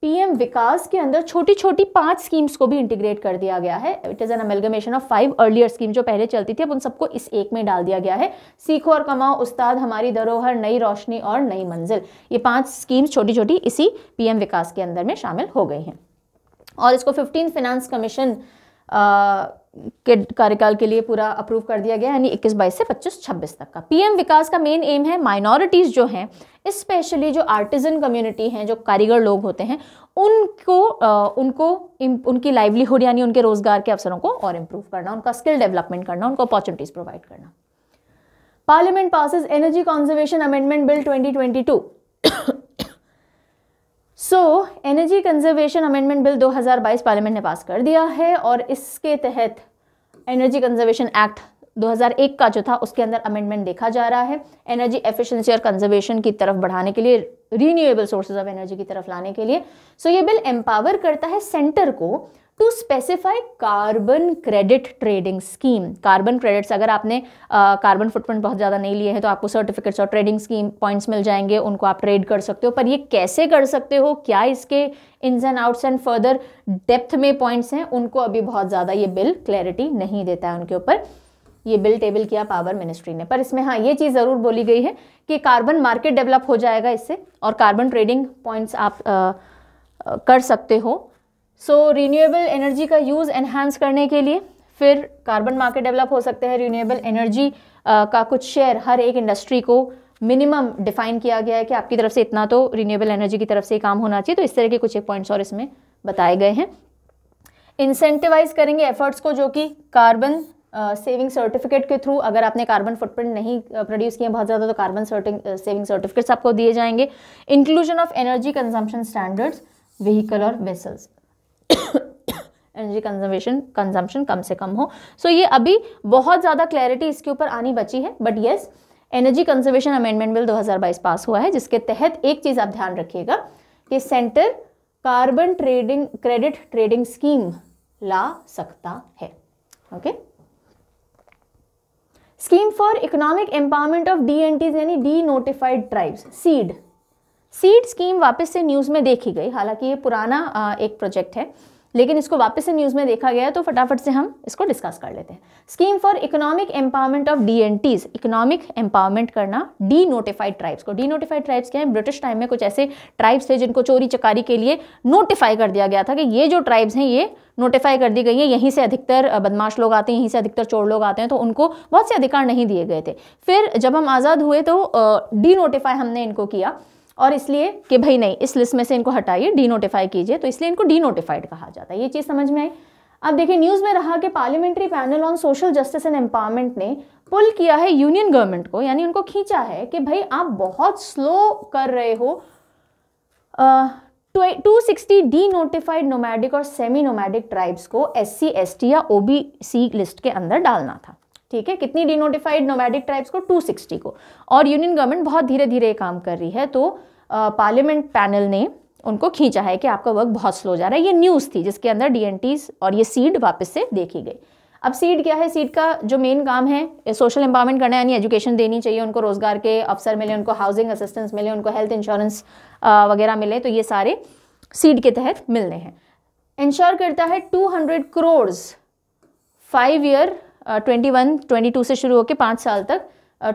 पीएम विकास के अंदर छोटी छोटी पांच स्कीम्स को भी इंटीग्रेट कर दिया गया है it is an amalgamation of five earlier scheme जो पहले चलती थी अब उन सबको इस एक में डाल दिया गया है सीखो और कमाओ उस्ताद हमारी धरोहर नई रोशनी और नई मंजिल ये पांच स्कीम्स छोटी छोटी इसी पीएम विकास के अंदर में शामिल हो गई हैं और इसको फिफ्टीन फिनांस कमीशन के कार्यकाल के लिए पूरा अप्रूव कर दिया गया यानी इक्कीस बाईस से पच्चीस छब्बीस तक का पीएम विकास का मेन एम है माइनॉरिटीज़ जो हैं स्पेशली जो आर्टिजन कम्युनिटी हैं जो कारीगर लोग होते हैं उनको आ, उनको उनकी लाइवलीहुड यानी उनके रोज़गार के अवसरों को और इम्प्रूव करना उनका स्किल डेवलपमेंट करना उनको अपॉर्चुनिटीज़ प्रोवाइड करना parliament passes energy conservation amendment bill 2022 so energy conservation amendment bill 2022 parliament ने पास कर दिया है और इसके तहत एनर्जी कंजर्वेशन एक्ट 2001 का जो था उसके अंदर अमेंडमेंट देखा जा रहा है एनर्जी एफिशिएंसी और कंजर्वेशन की तरफ बढ़ाने के लिए रीन्यूएबल सोर्सेज ऑफ एनर्जी की तरफ लाने के लिए सो so, ये बिल एम्पावर करता है सेंटर को to specify carbon credit trading scheme carbon credits अगर आपने कार्बन फुटप्रिंट बहुत ज़्यादा नहीं लिए हैं तो आपको सर्टिफिकेट्स और ट्रेडिंग स्कीम पॉइंट्स मिल जाएंगे उनको आप ट्रेड कर सकते हो पर ये कैसे कर सकते हो क्या इसके ins and outs and further depth में पॉइंट्स हैं उनको अभी बहुत ज़्यादा ये बिल क्लैरिटी नहीं देता है उनके ऊपर ये बिल टेबल किया पावर मिनिस्ट्री ने पर इसमें हाँ ये चीज़ ज़रूर बोली गई है कि कार्बन मार्केट डेवलप हो जाएगा इससे और कार्बन ट्रेडिंग पॉइंट्स आप आ, आ, कर सकते हो सो रीन्यूएबल एनर्जी का यूज़ एनहांस करने के लिए फिर कार्बन मार्केट डेवलप हो सकते हैं रीन्यूएबल एनर्जी का कुछ शेयर हर एक इंडस्ट्री को मिनिमम डिफाइन किया गया है कि आपकी तरफ से इतना तो रीन्यूएबल एनर्जी की तरफ से काम होना चाहिए तो इस तरह के कुछ एक पॉइंट्स और इसमें बताए गए हैं इंसेंटिवाइज करेंगे एफर्ट्स को जो कि कार्बन सेविंग सर्टिफिकेट के थ्रू अगर आपने कार्बन फुटप्रिंट नहीं प्रोड्यूस किए बहुत ज़्यादा तो कार्बन सेविंग सर्टिफिकेट्स आपको दिए जाएंगे inclusion of energy consumption standards vehicle और वेसल्स एनर्जी कंजर्वेशन कंजम्पशन कम से कम हो सो so, ये अभी बहुत ज़्यादा क्लैरिटी इसके ऊपर आनी बची है but yes energy conservation amendment bill 2022 pass हुआ है जिसके तहत एक चीज़ आप ध्यान रखिएगा कि centre carbon trading credit trading scheme ला सकता है okay okay? Scheme for economic empowerment of D N Ts यानी denotified tribes seed seed scheme वापस से न्यूज़ में देखी गई हालांकि ये पुराना एक प्रोजेक्ट है लेकिन इसको वापस से न्यूज़ में देखा गया तो फटाफट से हम इसको डिस्कस कर लेते हैं scheme for economic empowerment of D N Ts economic empowerment करना डी नोटिफाइड ट्राइब्स को डी नोटिफाइड ट्राइब्स क्या है ब्रिटिश टाइम में कुछ ऐसे ट्राइब्स थे जिनको चोरी चकारी के लिए नोटिफाई कर दिया गया था कि ये जो ट्राइब्स हैं ये नोटिफाई कर दी गई है यहीं से अधिकतर बदमाश लोग आते हैं यहीं से अधिकतर चोर लोग आते हैं तो उनको बहुत से अधिकार नहीं दिए गए थे फिर जब हम आज़ाद हुए तो डी नोटिफाई हमने इनको किया और इसलिए कि भाई नहीं इस लिस्ट में से इनको हटाइए डी नोटिफाई कीजिए तो इसलिए इनको डी नोटिफाइड कहा जाता है ये चीज़ समझ में आई अब देखिए न्यूज़ में रहा कि parliamentary panel on social justice and empowerment ने पुल किया है यूनियन गवर्नमेंट को यानी उनको खींचा है कि भाई आप बहुत स्लो कर रहे हो two sixty denotified nomadic और सेमी नोमैडिक ट्राइब्स को एस सी एस टी या ओ बी सी लिस्ट के अंदर डालना था ठीक है कितनी डी नोटिफाइड नोमैडिक ट्राइब्स को 260 को और यूनियन गवर्नमेंट बहुत धीरे धीरे काम कर रही है तो पार्लियामेंट पैनल ने उनको खींचा है कि आपका वर्क बहुत स्लो जा रहा है ये न्यूज़ थी जिसके अंदर डी और ये सीड वापस से देखी गई अब सीड क्या है सीड का जो मेन काम है सोशल एम्पावरमेंट करना यानी एजुकेशन देनी चाहिए उनको रोज़गार के अवसर मिले उनको हाउसिंग असिस्टेंस मिले उनको हेल्थ इंश्योरेंस वगैरह मिले तो ये सारे सीड के तहत मिलने हैं इंश्योर करता है 200 crore five year twenty one twenty two से शुरू होकर पाँच साल तक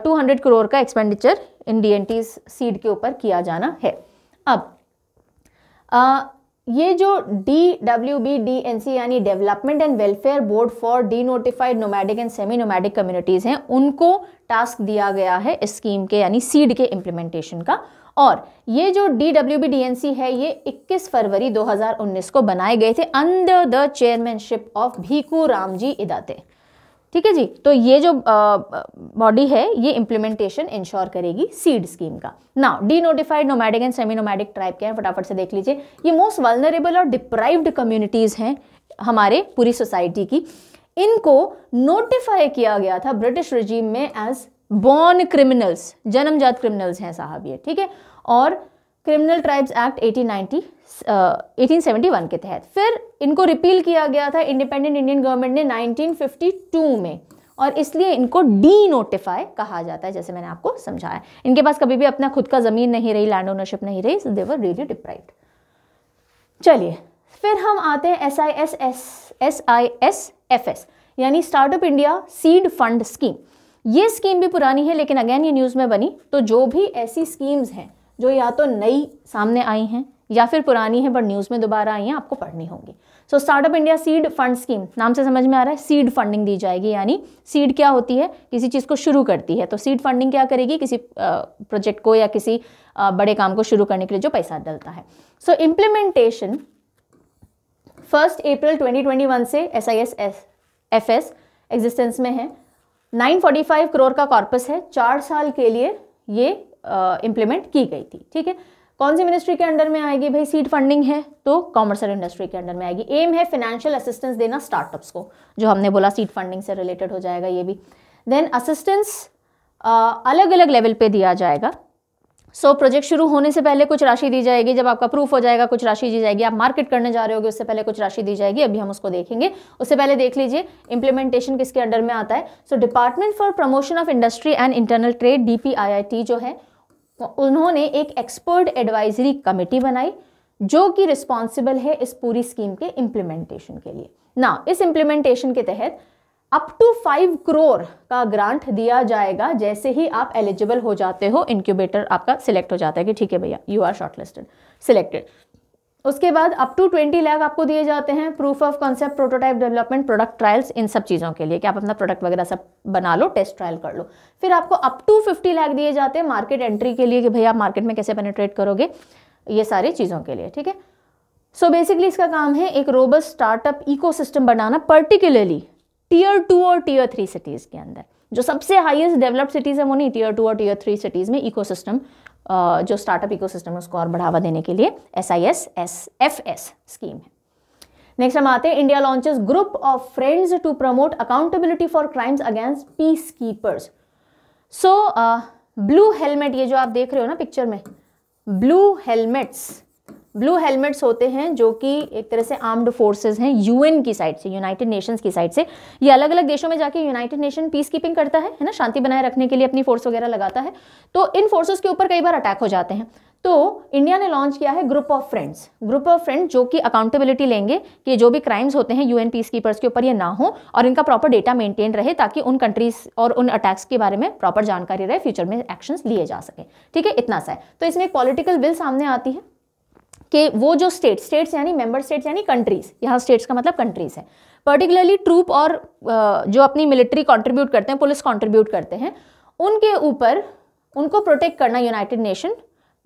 टू हंड्रेड करोड़ का एक्सपेंडिचर इन डी सीड के ऊपर किया जाना है अब आ, ये जो D W B D N C यानी development and welfare board for denotified nomadic and semi nomadic communities हैं उनको टास्क दिया गया है स्कीम के यानी सीड के इम्प्लीमेंटेशन का और ये जो D W B D N C है ये 21 फरवरी 2019 को बनाए गए थे under the chairmanship of Bhiku Ram ji Idate ठीक है जी तो ये जो बॉडी है ये इम्प्लीमेंटेशन इंश्योर करेगी सीड स्कीम का ना denotified nomadic and semi nomadic tribe क्या है फटाफट से देख लीजिए ये मोस्ट वल्नरेबल और डिप्राइव्ड कम्युनिटीज़ हैं हमारे पूरी सोसाइटी की इनको नोटिफाई किया गया था ब्रिटिश रजीम में एज बॉर्न क्रिमिनल्स जन्मजात क्रिमिनल्स हैं साहब ये ठीक है और क्रिमिनल ट्राइब्स एक्ट 1890 1871 के तहत फिर इनको रिपील किया गया था इंडिपेंडेंट इंडियन गवर्नमेंट ने 1952 में और इसलिए इनको डी नोटिफाई कहा जाता है जैसे मैंने आपको समझाया इनके पास कभी भी अपना खुद का ज़मीन नहीं रही लैंड ओनरशिप नहीं रही दे देवर रियली डिप्राइव्ड चलिए फिर हम आते हैं S I S S S I S F S यानी startup India seed fund scheme ये स्कीम भी पुरानी है लेकिन अगेन ये न्यूज़ में बनी तो जो भी ऐसी स्कीम्स हैं जो या तो नई सामने आई हैं या फिर पुरानी है बट न्यूज़ में दोबारा आई हैं आपको पढ़नी होगी so startup India seed fund scheme नाम से समझ में आ रहा है सीड फंडिंग दी जाएगी यानी सीड क्या होती है किसी चीज़ को शुरू करती है तो सीड फंडिंग क्या करेगी किसी प्रोजेक्ट को या किसी बड़े काम को शुरू करने के लिए जो पैसा डलता है सो इम्प्लीमेंटेशन फर्स्ट अप्रैल 2021 से S I S S F S existence में है 945 करोड़ का कॉर्पस है चार साल के लिए ये इंप्लीमेंट की गई थी ठीक है कौन सी मिनिस्ट्री के अंडर में आएगी भाई सीट फंडिंग है तो कॉमर्स एंड इंडस्ट्री के अंडर में आएगी एम है फाइनेंशियल असिस्टेंस देना स्टार्टअप्स को जो हमने बोला सीट फंडिंग से रिलेटेड हो जाएगा ये भी देन असिस्टेंस अलग अलग लेवल पे दिया जाएगा सो so, प्रोजेक्ट शुरू होने से पहले कुछ राशि दी जाएगी जब आपका प्रूफ हो जाएगा कुछ राशि दी जाएगी आप मार्केट करने जा रहे होगे उससे पहले कुछ राशि दी जाएगी अभी हम उसको देखेंगे उससे पहले देख लीजिए इंप्लीमेंटेशन किसके अंडर में आता है so department for promotion of industry and internal trade D जो है तो उन्होंने एक एक्सपर्ट एडवाइजरी कमेटी बनाई जो कि रिस्पॉन्सिबल है इस पूरी स्कीम के इम्प्लीमेंटेशन के लिए ना इस इम्प्लीमेंटेशन के तहत अप टू फाइव करोर का ग्रांट दिया जाएगा जैसे ही आप एलिजिबल हो जाते हो इंक्यूबेटर आपका सिलेक्ट हो जाता है कि ठीक है भैया यू आर शॉर्टलिस्टेड सिलेक्टेड उसके बाद अप टू 20 लाख आपको दिए जाते हैं proof of concept prototype development product trials इन सब चीज़ों के लिए कि आप अपना प्रोडक्ट वगैरह सब बना लो टेस्ट ट्रायल कर लो फिर आपको अप टू 50 लाख दिए जाते हैं मार्केट एंट्री के लिए कि भैया आप मार्केट में कैसे पेनिट्रेट करोगे ये सारी चीज़ों के लिए ठीक है सो बेसिकली इसका काम है एक रोबस स्टार्टअप इको बनाना पर्टिकुलरली टीयर टू और टीयर थ्री सिटीज़ के अंदर जो सबसे हाइएस्ट डेवलप्ड सिटीज़ है वो नहीं टीयर टू और टीयर थ्री सिटीज़ में इको जो स्टार्टअप इकोसिस्टम है उसको और बढ़ावा देने के लिए S I S S F S scheme है नेक्स्ट हम आते हैं India launches group of friends to promote accountability for crimes against peacekeepers so blue helmet ये जो आप देख रहे हो ना पिक्चर में ब्लू हेलमेट्स ब्लू हेलमेट्स होते हैं जो कि एक तरह से आर्म्ड फोर्सेस हैं यूएन की साइड से यूनाइटेड नेशंस की साइड से ये अलग अलग देशों में जाके यूनाइटेड नेशन पीस कीपिंग करता है है ना शांति बनाए रखने के लिए अपनी फोर्स वगैरह लगाता है तो इन फोर्सेस के ऊपर कई बार अटैक हो जाते हैं तो इंडिया ने लॉन्च किया है group of friends group of friends जो कि अकाउंटेबिलिटी लेंगे कि जो भी क्राइम्स होते हैं यूएन पीस कीपर्स के ऊपर ये ना हो और इनका प्रॉपर डेटा मेंटेन रहे ताकि उन कंट्रीज और उन अटैक्स के बारे में प्रॉपर जानकारी रहे फ्यूचर में एक्शंस लिए जा सके ठीक है इतना सा है तो इसमें एक पॉलिटिकल बिल सामने आती है कि वो जो स्टेट स्टेट्स यानी मेंबर स्टेट्स यानी कंट्रीज यहाँ स्टेट्स का मतलब कंट्रीज है पर्टिकुलरली ट्रूप और जो अपनी मिलिट्री कंट्रीब्यूट करते हैं पुलिस कंट्रीब्यूट करते हैं उनके ऊपर उनको प्रोटेक्ट करना यूनाइटेड नेशन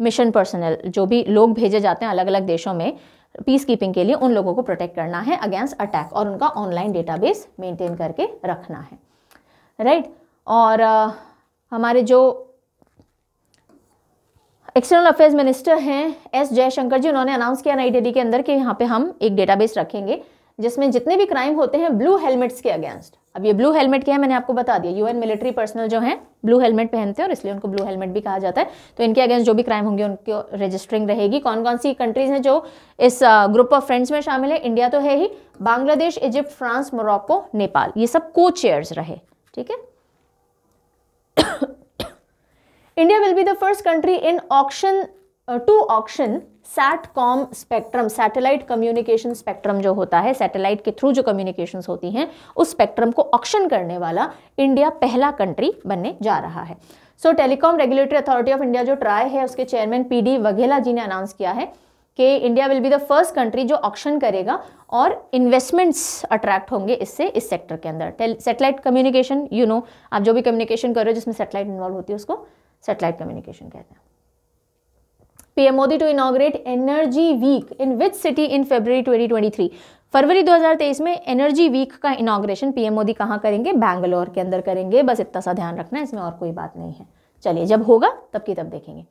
मिशन पर्सनल जो भी लोग भेजे जाते हैं अलग अलग देशों में पीस कीपिंग के लिए उन लोगों को प्रोटेक्ट करना है अगेंस्ट अटैक और उनका ऑनलाइन डेटाबेस मेंटेन करके रखना है राइट right? और आ, हमारे जो एक्सटर्नल अफेयर्स मिनिस्टर हैं एस जयशंकर जी उन्होंने अनाउंस किया नई दिल्ली के अंदर कि यहाँ पे हम एक डेटाबेस रखेंगे जिसमें जितने भी क्राइम होते हैं ब्लू हेलमेट्स के अगेंस्ट अब ये ब्लू हेलमेट क्या है मैंने आपको बता दिया यूएन मिलिट्री पर्सनल जो हैं ब्लू हेलमेट पहनते हैं और इसलिए उनको ब्लू हेलमेट भी कहा जाता है तो इनके अगेंस्ट जो भी क्राइम होंगे उनकी रजिस्टरिंग रहेगी कौन कौन सी कंट्रीज हैं जो इस ग्रुप ऑफ फ्रेंड्स में शामिल है इंडिया तो है ही Bangladesh Egypt France Morocco Nepal ये सब को चेयर्स रहे ठीक है India will be the first country in auction uh, to auction satcom spectrum satellite communication spectrum जो होता है सैटेलाइट के थ्रू जो कम्युनिकेशंस होती हैं उस स्पेक्ट्रम को ऑक्शन करने वाला इंडिया पहला कंट्री बनने जा रहा है so telecom regulatory authority of India जो ट्राई है उसके chairman P D Vaghela ji ने अनाउंस किया है कि India will be the first country जो ऑक्शन करेगा और इन्वेस्टमेंट्स अट्रैक्ट होंगे इससे इस सेक्टर के अंदर सैटेलाइट कम्युनिकेशन यू नो आप जो भी कम्युनिकेशन कर रहे हो जिसमें सैटेलाइट इन्वॉल्व होती है उसको सेटेलाइट कम्युनिकेशन कहते हैं PM Modi to inaugurate energy week in which city in Feb 2023 फरवरी 2023 में एनर्जी वीक का इनाग्रेशन पीएम मोदी कहाँ करेंगे बैंगलोर के अंदर करेंगे बस इतना सा ध्यान रखना है इसमें और कोई बात नहीं है चलिए जब होगा तब की तब देखेंगे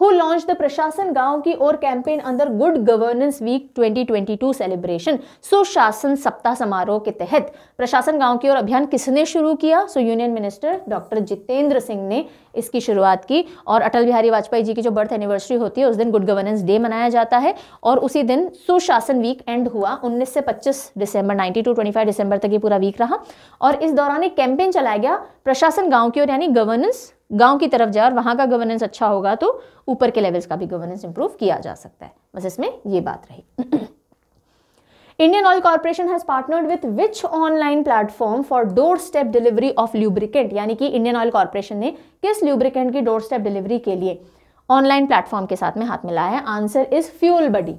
हु लॉन्च द प्रशासन गांव की ओर campaign under good governance week 2022 celebration सुशासन सप्ताह समारोह के तहत प्रशासन गांव की ओर अभियान किसने शुरू किया so union minister doctor Jitendra Singh ने इसकी शुरुआत की और अटल बिहारी वाजपेयी जी की जो बर्थ एनिवर्सरी होती है उस दिन गुड गवर्नेंस डे मनाया जाता है और उसी दिन सुशासन वीक एंड हुआ 19 से 25 दिसंबर नाइनटी टू फाइव दिसंबर तक ये पूरा वीक रहा और इस दौरान एक कैंपेन चलाया गया प्रशासन गांव की ओर यानी गवर्नेंस गांव की तरफ जाए और वहां का गवर्नेंस अच्छा होगा तो ऊपर के लेवल्स का भी गवर्नेंस इंप्रूव किया जा सकता है बस इसमें ये बात रही Indian oil corporation has partnered with which online platform for doorstep delivery of lubricant यानी कि इंडियन ऑयल कॉर्पोरेशन ने किस ल्यूब्रिकेंट की डोर स्टेप डिलीवरी के लिए ऑनलाइन प्लेटफॉर्म के साथ में हाथ मिलाया है answer is fuel buddy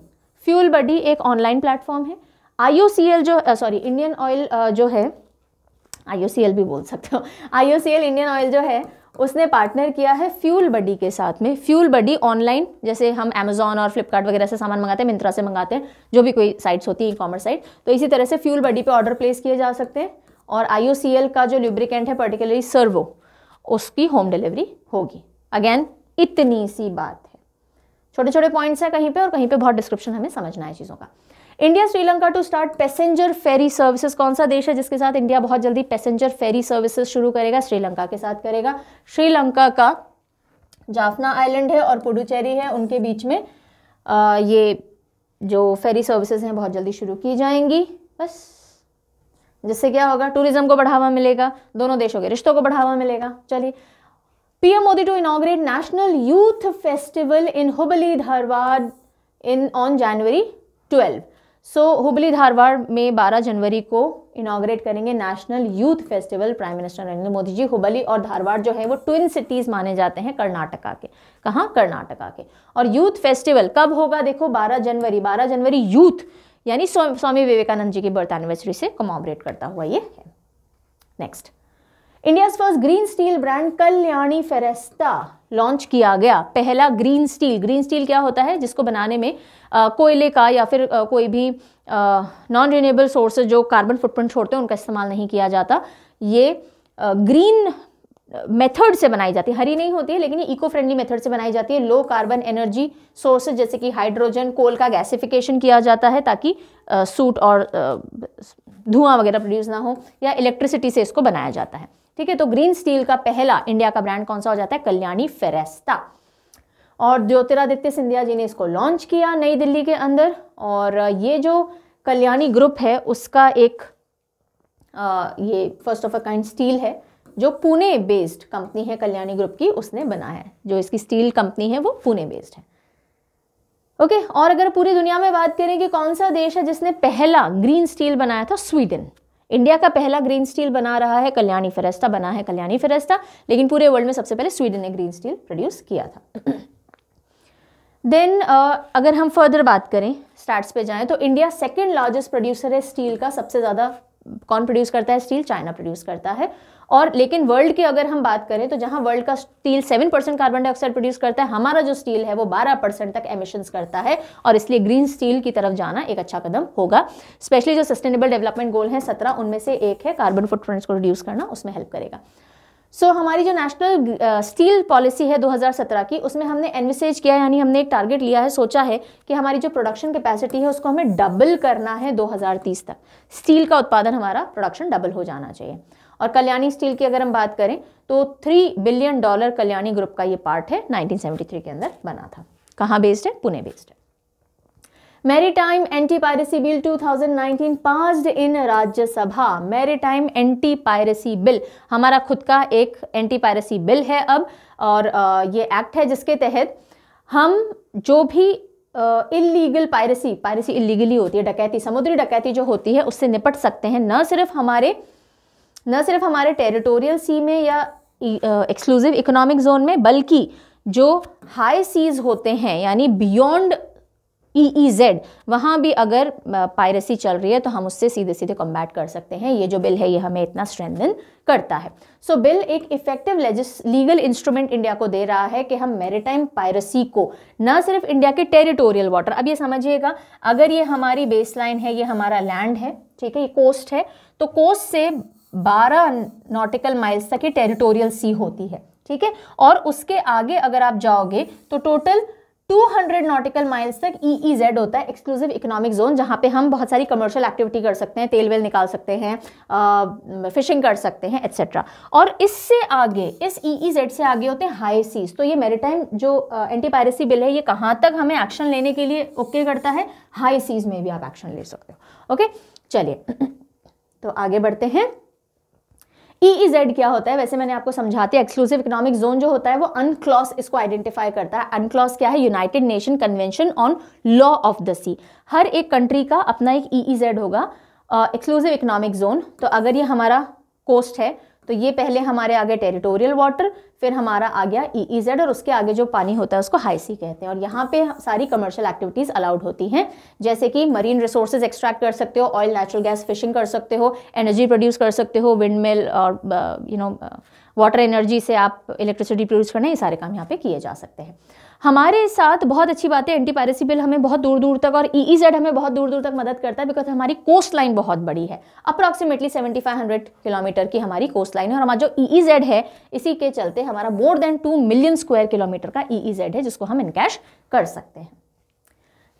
fuel buddy एक ऑनलाइन प्लेटफॉर्म है आईओसीएल जो सॉरी इंडियन ऑयल जो है आईओसीएल भी बोल सकते हो आईओसीएल इंडियन ऑयल जो है उसने पार्टनर किया है फ्यूल बडी के साथ में फ्यूल बडी ऑनलाइन जैसे हम अमेजोन और फ्लिपकार्ट वगैरह से सामान मंगाते हैं मिंत्रा से मंगाते हैं जो भी कोई साइट्स होती है ई कॉमर्स साइट तो इसी तरह से फ्यूल बडी पे ऑर्डर प्लेस किए जा सकते हैं और आई का जो लिब्रिकेंट है पर्टिकुलरली सर्वो उसकी होम डिलीवरी होगी अगेन इतनी सी बात है छोटे छोटे पॉइंट्स हैं कहीं पर और कहीं पर बहुत डिस्क्रिप्शन हमें समझना है चीज़ों का India Sri Lanka to start passenger ferry services कौन सा देश है जिसके साथ इंडिया बहुत जल्दी पैसेंजर फेरी सर्विसेज शुरू करेगा श्रीलंका के साथ करेगा श्रीलंका का जाफना आइलैंड है और पुडुचेरी है उनके बीच में आ, ये जो फेरी सर्विसेज हैं बहुत जल्दी शुरू की जाएंगी बस जिससे क्या होगा टूरिज्म को बढ़ावा मिलेगा दोनों देशों के रिश्तों को बढ़ावा मिलेगा चलिए PM Modi to inaugurate national youth festival in Hubli Dharwad in on January twelve so so, Hubli Dharwad में 12 जनवरी को इनाग्रेट करेंगे national youth festival prime minister Narendra Modi ji Hubli और धारवाड़ जो है वो ट्विन सिटीज़ माने जाते हैं कर्नाटका के कहाँ कर्नाटका के और यूथ फेस्टिवल कब होगा देखो 12 जनवरी 12 जनवरी यूथ यानी स्वामी विवेकानंद जी की बर्थ एनिवर्सरी से कमोबरेट करता हुआ ये है next India's first green steel brand Kalyani Ferresta launch किया गया पहला ग्रीन स्टील ग्रीन स्टील क्या होता है जिसको बनाने में कोयले का या फिर आ, कोई भी नॉन रिन्यूएबल सोर्सेज जो कार्बन फुटप्रिंट छोड़ते हैं उनका इस्तेमाल नहीं किया जाता ये आ, ग्रीन मेथड से बनाई जाती है हरी नहीं होती है लेकिन ये इको फ्रेंडली मेथड से बनाई जाती है लो कार्बन एनर्जी सोर्सेज जैसे कि हाइड्रोजन कोल का गैसिफिकेशन किया जाता है ताकि सूट और धुआं वगैरह प्रोड्यूस ना हो या इलेक्ट्रिसिटी से इसको बनाया जाता है ठीक है तो ग्रीन स्टील का पहला इंडिया का ब्रांड कौन सा हो जाता है कल्याणी फेरेस्ता और ज्योतिरादित्य सिंधिया जी ने इसको लॉन्च किया नई दिल्ली के अंदर और ये जो कल्याणी ग्रुप है उसका एक आ, ये first of a kind steel है जो पुणे बेस्ड कंपनी है कल्याणी ग्रुप की उसने बनाया है जो इसकी स्टील कंपनी है वो पुणे बेस्ड है ओके और अगर पूरी दुनिया में बात करें कि कौन सा देश है जिसने पहला ग्रीन स्टील बनाया था स्वीडन इंडिया का पहला ग्रीन स्टील बना रहा है कल्याणी फेरेस्टा बना है कल्याणी फेरेस्ता लेकिन पूरे वर्ल्ड में सबसे पहले स्वीडन ने ग्रीन स्टील प्रोड्यूस किया था देन uh, अगर हम फर्दर बात करें स्टार्ट पे जाएं तो इंडिया सेकेंड लार्जेस्ट प्रोड्यूसर है स्टील का सबसे ज़्यादा कौन प्रोड्यूस करता है स्टील चाइना प्रोड्यूस करता है और लेकिन वर्ल्ड की अगर हम बात करें तो जहां वर्ल्ड का steel seven percent carbon dioxide produce करता है हमारा जो स्टील है वो बारह परसेंट तक एमिशंस करता है और इसलिए ग्रीन स्टील की तरफ जाना एक अच्छा कदम होगा स्पेशली जो सस्टेनेबल डेवलपमेंट गोल है सत्रह उनमें से एक है कार्बन फुटप्रिंट्स को रिड्यूस करना उसमें हेल्प करेगा सो so, हमारी जो नेशनल स्टील पॉलिसी है 2017 की उसमें हमने एनविसेज किया यानी हमने एक टारगेट लिया है सोचा है कि हमारी जो प्रोडक्शन कैपेसिटी है उसको हमें डबल करना है 2030 तक स्टील का उत्पादन हमारा प्रोडक्शन डबल हो जाना चाहिए और कल्याणी स्टील की अगर हम बात करें तो three billion dollar Kalyani group का ये पार्ट है नाइनटीन के अंदर बना था कहाँ बेस्ड है पुणे बेस्ड है maritime anti piracy bill 2019 passed in Rajya Sabha maritime anti piracy bill हमारा खुद का एक एंटी पायरेसी बिल है अब और ये एक्ट है जिसके तहत हम जो भी इलीगल पायरेसी पायरेसी इलीगली होती है डकैती समुद्री डकैती जो होती है उससे निपट सकते हैं न सिर्फ हमारे न सिर्फ हमारे टेरिटोरियल सी में या एक्सक्लूसिव इकोनॉमिक जोन में बल्कि जो हाई सीज होते हैं यानी बियॉन्ड ई ई जेड वहाँ भी अगर पायरेसी चल रही है तो हम उससे सीधे सीधे कॉम्बैट कर सकते हैं ये जो बिल है ये हमें इतना स्ट्रेंथन करता है सो so, बिल एक इफेक्टिव लीगल इंस्ट्रूमेंट इंडिया को दे रहा है कि हम मेरीटाइम पायरेसी को ना सिर्फ इंडिया के टेरिटोरियल वाटर अब ये समझिएगा अगर ये हमारी बेस है ये हमारा लैंड है ठीक है ये कोस्ट है तो कोस्ट से 12 नॉटिकल माइल्स तक ये टेरिटोरियल सी होती है ठीक है और उसके आगे अगर आप जाओगे तो टोटल 200 नॉटिकल माइल्स तक ई e जेड e होता है एक्सक्लूसिव इकोनॉमिक जोन जहाँ पे हम बहुत सारी कमर्शियल एक्टिविटी कर सकते हैं तेल वेल निकाल सकते हैं आ, फिशिंग कर सकते हैं एट्सेट्रा और इससे आगे इस ई e जेड से आगे होते हैं हाई सीज तो ये मेरीटाइम जो एंटी पायरेसी बिल है ये कहाँ तक हमें एक्शन लेने के लिए ओके करता है हाई सीज में भी आप एक्शन ले सकते हो ओके चलिए तो आगे बढ़ते हैं ई e जेड e क्या होता है वैसे मैंने आपको समझाते एक्सक्लूसिव इकोनॉमिक जोन जो होता है वो अनक्लॉस इसको आइडेंटिफाई करता है अनक्लॉस क्या है United Nation convention on law of the sea हर एक कंट्री का अपना एक ई e जेड होगा एक्सक्लूसिव इकोनॉमिक जोन तो अगर ये हमारा कोस्ट है तो ये पहले हमारे आगे टेरिटोरियल वाटर फिर हमारा आ गया ई ई जेड और उसके आगे जो पानी होता है उसको हाई सी कहते हैं और यहाँ पे सारी कमर्शियल एक्टिविटीज़ अलाउड होती हैं जैसे कि मरीन रिसोर्सेज एक्सट्रैक्ट कर सकते हो ऑयल नेचुरल गैस फिशिंग कर सकते हो एनर्जी प्रोड्यूस कर सकते हो विंड मिल और यू नो वाटर एनर्जी से आप इलेक्ट्रिसिटी प्रोड्यूस करना ये सारे काम यहाँ पर किए जा सकते हैं हमारे साथ बहुत अच्छी बात है एंटी पायरेसी बिल हमें बहुत दूर दूर तक और ई e जेड e हमें बहुत दूर दूर तक मदद करता है बिकॉज हमारी कोस्ट लाइन बहुत बड़ी है अप्रॉक्सीमेटली 7500 किलोमीटर की हमारी कोस्ट लाइन है और हमारा जो ई e जेड है इसी के चलते हमारा more than two million square kilometre का ई जेड है जिसको हम इनकैश कर सकते हैं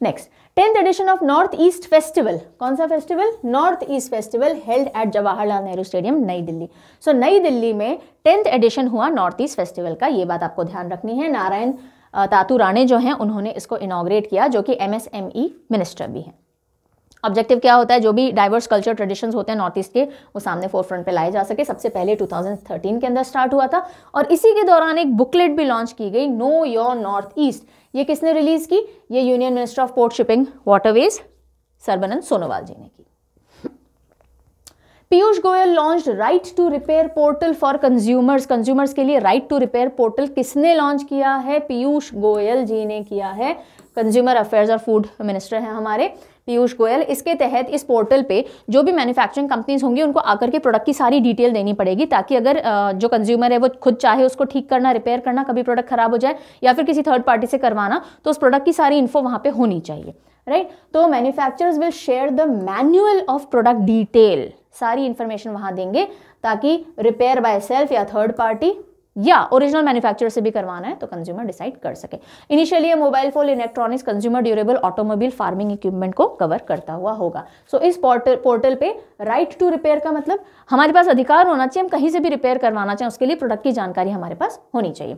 next tenth edition of north east festival कौन सा festival north east festival held at Jawaharlal Nehru stadium New Delhi so so, New Delhi में टेंथ एडिशन हुआ नॉर्थ ईस्ट फेस्टिवल का ये बात आपको ध्यान रखनी है नारायण तातू राणे जो हैं उन्होंने इसको इनाग्रेट किया जो कि एमएसएमई मिनिस्टर e भी हैं ऑब्जेक्टिव क्या होता है जो भी डाइवर्स कल्चर ट्रेडिशन होते हैं नॉर्थ ईस्ट के वो सामने फोर फ्रंट पर लाए जा सके सबसे पहले 2013 के अंदर स्टार्ट हुआ था और इसी के दौरान एक बुकलेट भी लॉन्च की गई नो योर नॉर्थ ईस्ट ये किसने रिलीज़ की ये union minister of port shipping waterways Sarbananda Sonowal ji ने Piyush Goyal launch right to repair portal for consumers consumers के लिए राइट टू रिपेयर पोर्टल किसने लॉन्च किया है पीयूष गोयल जी ने किया है कंज्यूमर अफेयर्स और फूड मिनिस्टर हैं हमारे पीयूष गोयल इसके तहत इस पोर्टल पे जो भी मैन्युफैक्चरिंग कंपनीज होंगी उनको आकर के प्रोडक्ट की सारी डिटेल देनी पड़ेगी ताकि अगर जो कंज्यूमर है वो खुद चाहे उसको ठीक करना रिपेयर करना कभी प्रोडक्ट खराब हो जाए या फिर किसी थर्ड पार्टी से करवाना तो उस प्रोडक्ट की सारी इन्फो वहाँ पर होनी चाहिए राइट तो manufacturers will share the manual of product detail सारी इन्फॉर्मेशन वहाँ देंगे ताकि रिपेयर बाय सेल्फ या थर्ड पार्टी या ओरिजिनल मैन्युफैक्चरर से भी करवाना है तो कंज्यूमर डिसाइड कर सके इनिशियली ये mobile phone electronics consumer durable automobile farming equipment को कवर करता हुआ होगा सो so, इस पोर्टल पोर्टल पे राइट टू रिपेयर का मतलब हमारे पास अधिकार होना चाहिए हम कहीं से भी रिपेयर करवाना चाहें उसके लिए प्रोडक्ट की जानकारी हमारे पास होनी चाहिए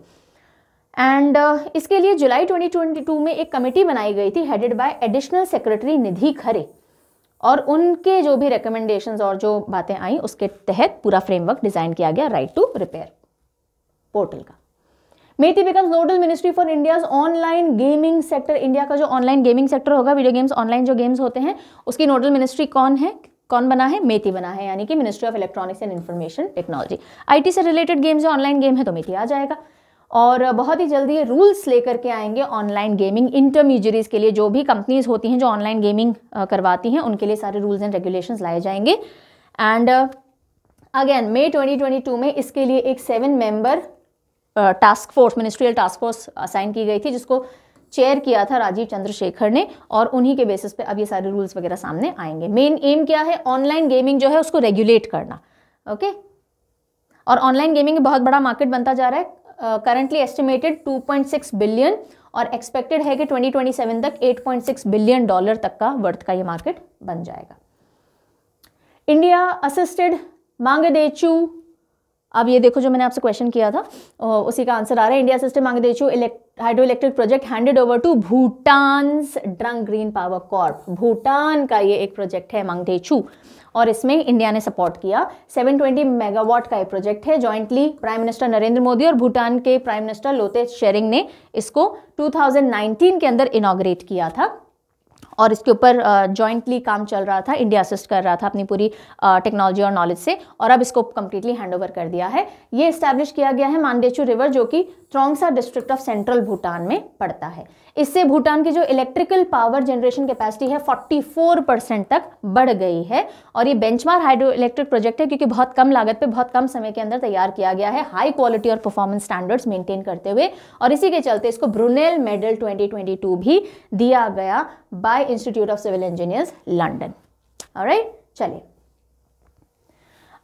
एंड uh, इसके लिए जुलाई 2022 में एक कमेटी बनाई गई थी headed by additional secretary Nidhi Khare और उनके जो भी रिकमेंडेशन और जो बातें आई उसके तहत पूरा फ्रेमवर्क डिज़ाइन किया गया राइट टू रिपेयर पोर्टल का MeitY becomes nodal ministry for India's online gaming sector India का जो ऑनलाइन गेमिंग सेक्टर होगा वीडियो गेम्स ऑनलाइन जो गेम्स होते हैं उसकी नोडल मिनिस्ट्री कौन है कौन बना है मेथी बना है यानी कि ministry of electronics and information technology IT से रिलेटेड गेम्स ऑनलाइन गेम है तो मेथी आ जाएगा और बहुत ही जल्दी रूल्स लेकर के आएंगे ऑनलाइन गेमिंग इंटरमीजरीज़ के लिए जो भी कंपनीज़ होती हैं जो ऑनलाइन गेमिंग करवाती हैं उनके लिए सारे रूल्स एंड रेगुलेशंस लाए जाएंगे एंड अगेन मे 2022 में इसके लिए एक seven member task force ministerial task force assign की गई थी जिसको चेयर किया था राजीव चंद्रशेखर ने और उन्हीं के बेसिस पे अब ये सारे रूल्स वगैरह सामने आएंगे मेन एम क्या है ऑनलाइन गेमिंग जो है उसको रेगुलेट करना ओके okay? और ऑनलाइन गेमिंग बहुत बड़ा मार्केट बनता जा रहा है करंटली एस्टिमेटेड 2.6 बिलियन और एक्सपेक्टेड है कि 2027 तक 8.6 बिलियन डॉलर तक का वर्थ का ये मार्केट बन जाएगा इंडिया असिस्टेड मांगदेचू अब ये देखो जो मैंने आपसे क्वेश्चन किया था उसी का आंसर आ रहा है India system Mangdechhu hydro electric project handed over to Bhutan Druk green power corp Bhutan का ये एक प्रोजेक्ट है मांगदेचू और इसमें इंडिया ने सपोर्ट किया 720 मेगावाट का ये प्रोजेक्ट है jointly prime minister Narendra Modi और भूटान के प्राइम मिनिस्टर लोते शेरिंग ने इसको 2019 के अंदर इनाग्रेट किया था और इसके ऊपर जॉइंटली काम चल रहा था इंडिया असिस्ट कर रहा था अपनी पूरी टेक्नोलॉजी और नॉलेज से और अब इसको कंप्लीटली हैंड ओवर कर दिया है ये इस्टेब्लिश किया गया है मांडेचू रिवर जो कि Trongsa district of central Bhutan में पड़ता है इससे भूटान की जो इलेक्ट्रिकल पावर जनरेशन कैपेसिटी है 44 परसेंट तक बढ़ गई है और ये बेंचमार्क हाइड्रो इलेक्ट्रिक प्रोजेक्ट है क्योंकि बहुत कम लागत पे बहुत कम समय के अंदर तैयार किया गया है हाई क्वालिटी और परफॉर्मेंस स्टैंडर्ड्स मेंटेन करते हुए और इसी के चलते इसको ब्रुनेल मेडल 2022 भी दिया गया by Institute of Civil Engineers, London. All right, chale.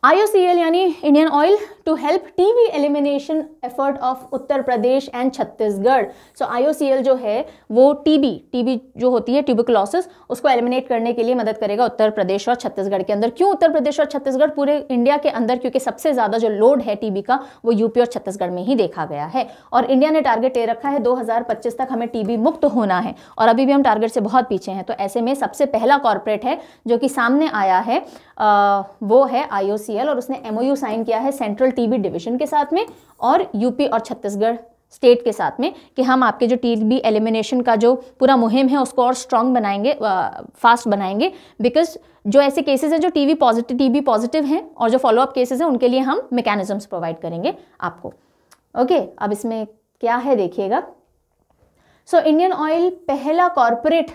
IOCL यानी Indian oil to help TB elimination effort of Uttar Pradesh and Chhattisgarh so IOCL जो है वो टीबी टीबी जो होती है ट्यूबिकुलोसिस उसको एलिमिनेट करने के लिए मदद करेगा उत्तर प्रदेश और छत्तीसगढ़ के अंदर क्यों उत्तर प्रदेश और छत्तीसगढ़ पूरे इंडिया के अंदर क्योंकि सबसे ज़्यादा जो लोड है टीबी का वो यूपी और छत्तीसगढ़ में ही देखा गया है और इंडिया ने टारगेट ये रखा है दो तक हमें टीबी मुक्त होना है और अभी भी हम टारगेट से बहुत पीछे हैं तो ऐसे में सबसे पहला कॉरपोरेट है जो कि सामने आया है वो है आई एन और उसने एमओयू साइन किया है सेंट्रल टीबी डिवीजन के साथ में और यूपी और छत्तीसगढ़ स्टेट के साथ में कि हम आपके जो टीबी एलिमिनेशन का जो पूरा मुहिम है उसको और स्ट्रांग बनाएंगे फास्ट बनाएंगे बिकॉज जो ऐसे केसेस हैं जो टीबी पॉजिटिव टीबी पॉजिटिव हैं और जो फॉलोअप केसेस हैं उनके लिए हम मैकेनिज्म्स प्रोवाइड करेंगे आपको ओके okay, अब इसमें क्या है देखिएगा सो इंडियन ऑयल पहला कॉरपोरेट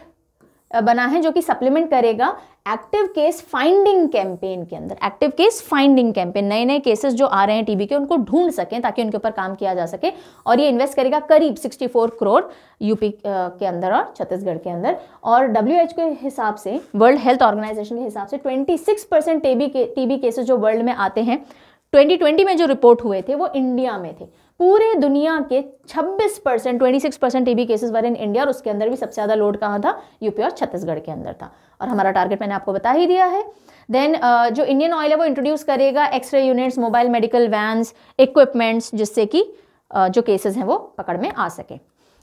बना है जो कि सप्लीमेंट करेगा एक्टिव केस फाइंडिंग कैंपेन के अंदर एक्टिव केस फाइंडिंग कैंपेन नए नए केसेस जो आ रहे हैं टीबी के उनको ढूंढ सकें ताकि उनके ऊपर काम किया जा सके और ये इन्वेस्ट करेगा करीब 64 करोड़ यूपी के अंदर और छत्तीसगढ़ के अंदर और डब्ल्यू के हिसाब से वर्ल्ड हेल्थ ऑर्गेनाइजेशन के हिसाब से twenty six percent TB cases जो वर्ल्ड में आते हैं ट्वेंटी में जो रिपोर्ट हुए थे वो इंडिया में थे पूरे दुनिया के 26 percent twenty six percent TB cases were in India और उसके अंदर भी सबसे ज़्यादा लोड कहाँ था यूपी और छत्तीसगढ़ के अंदर था और हमारा टारगेट मैंने आपको बता ही दिया है देन uh, जो इंडियन ऑयल है वो इंट्रोड्यूस करेगा x-ray units mobile medical vans equipments जिससे कि uh, जो केसेज हैं वो पकड़ में आ सके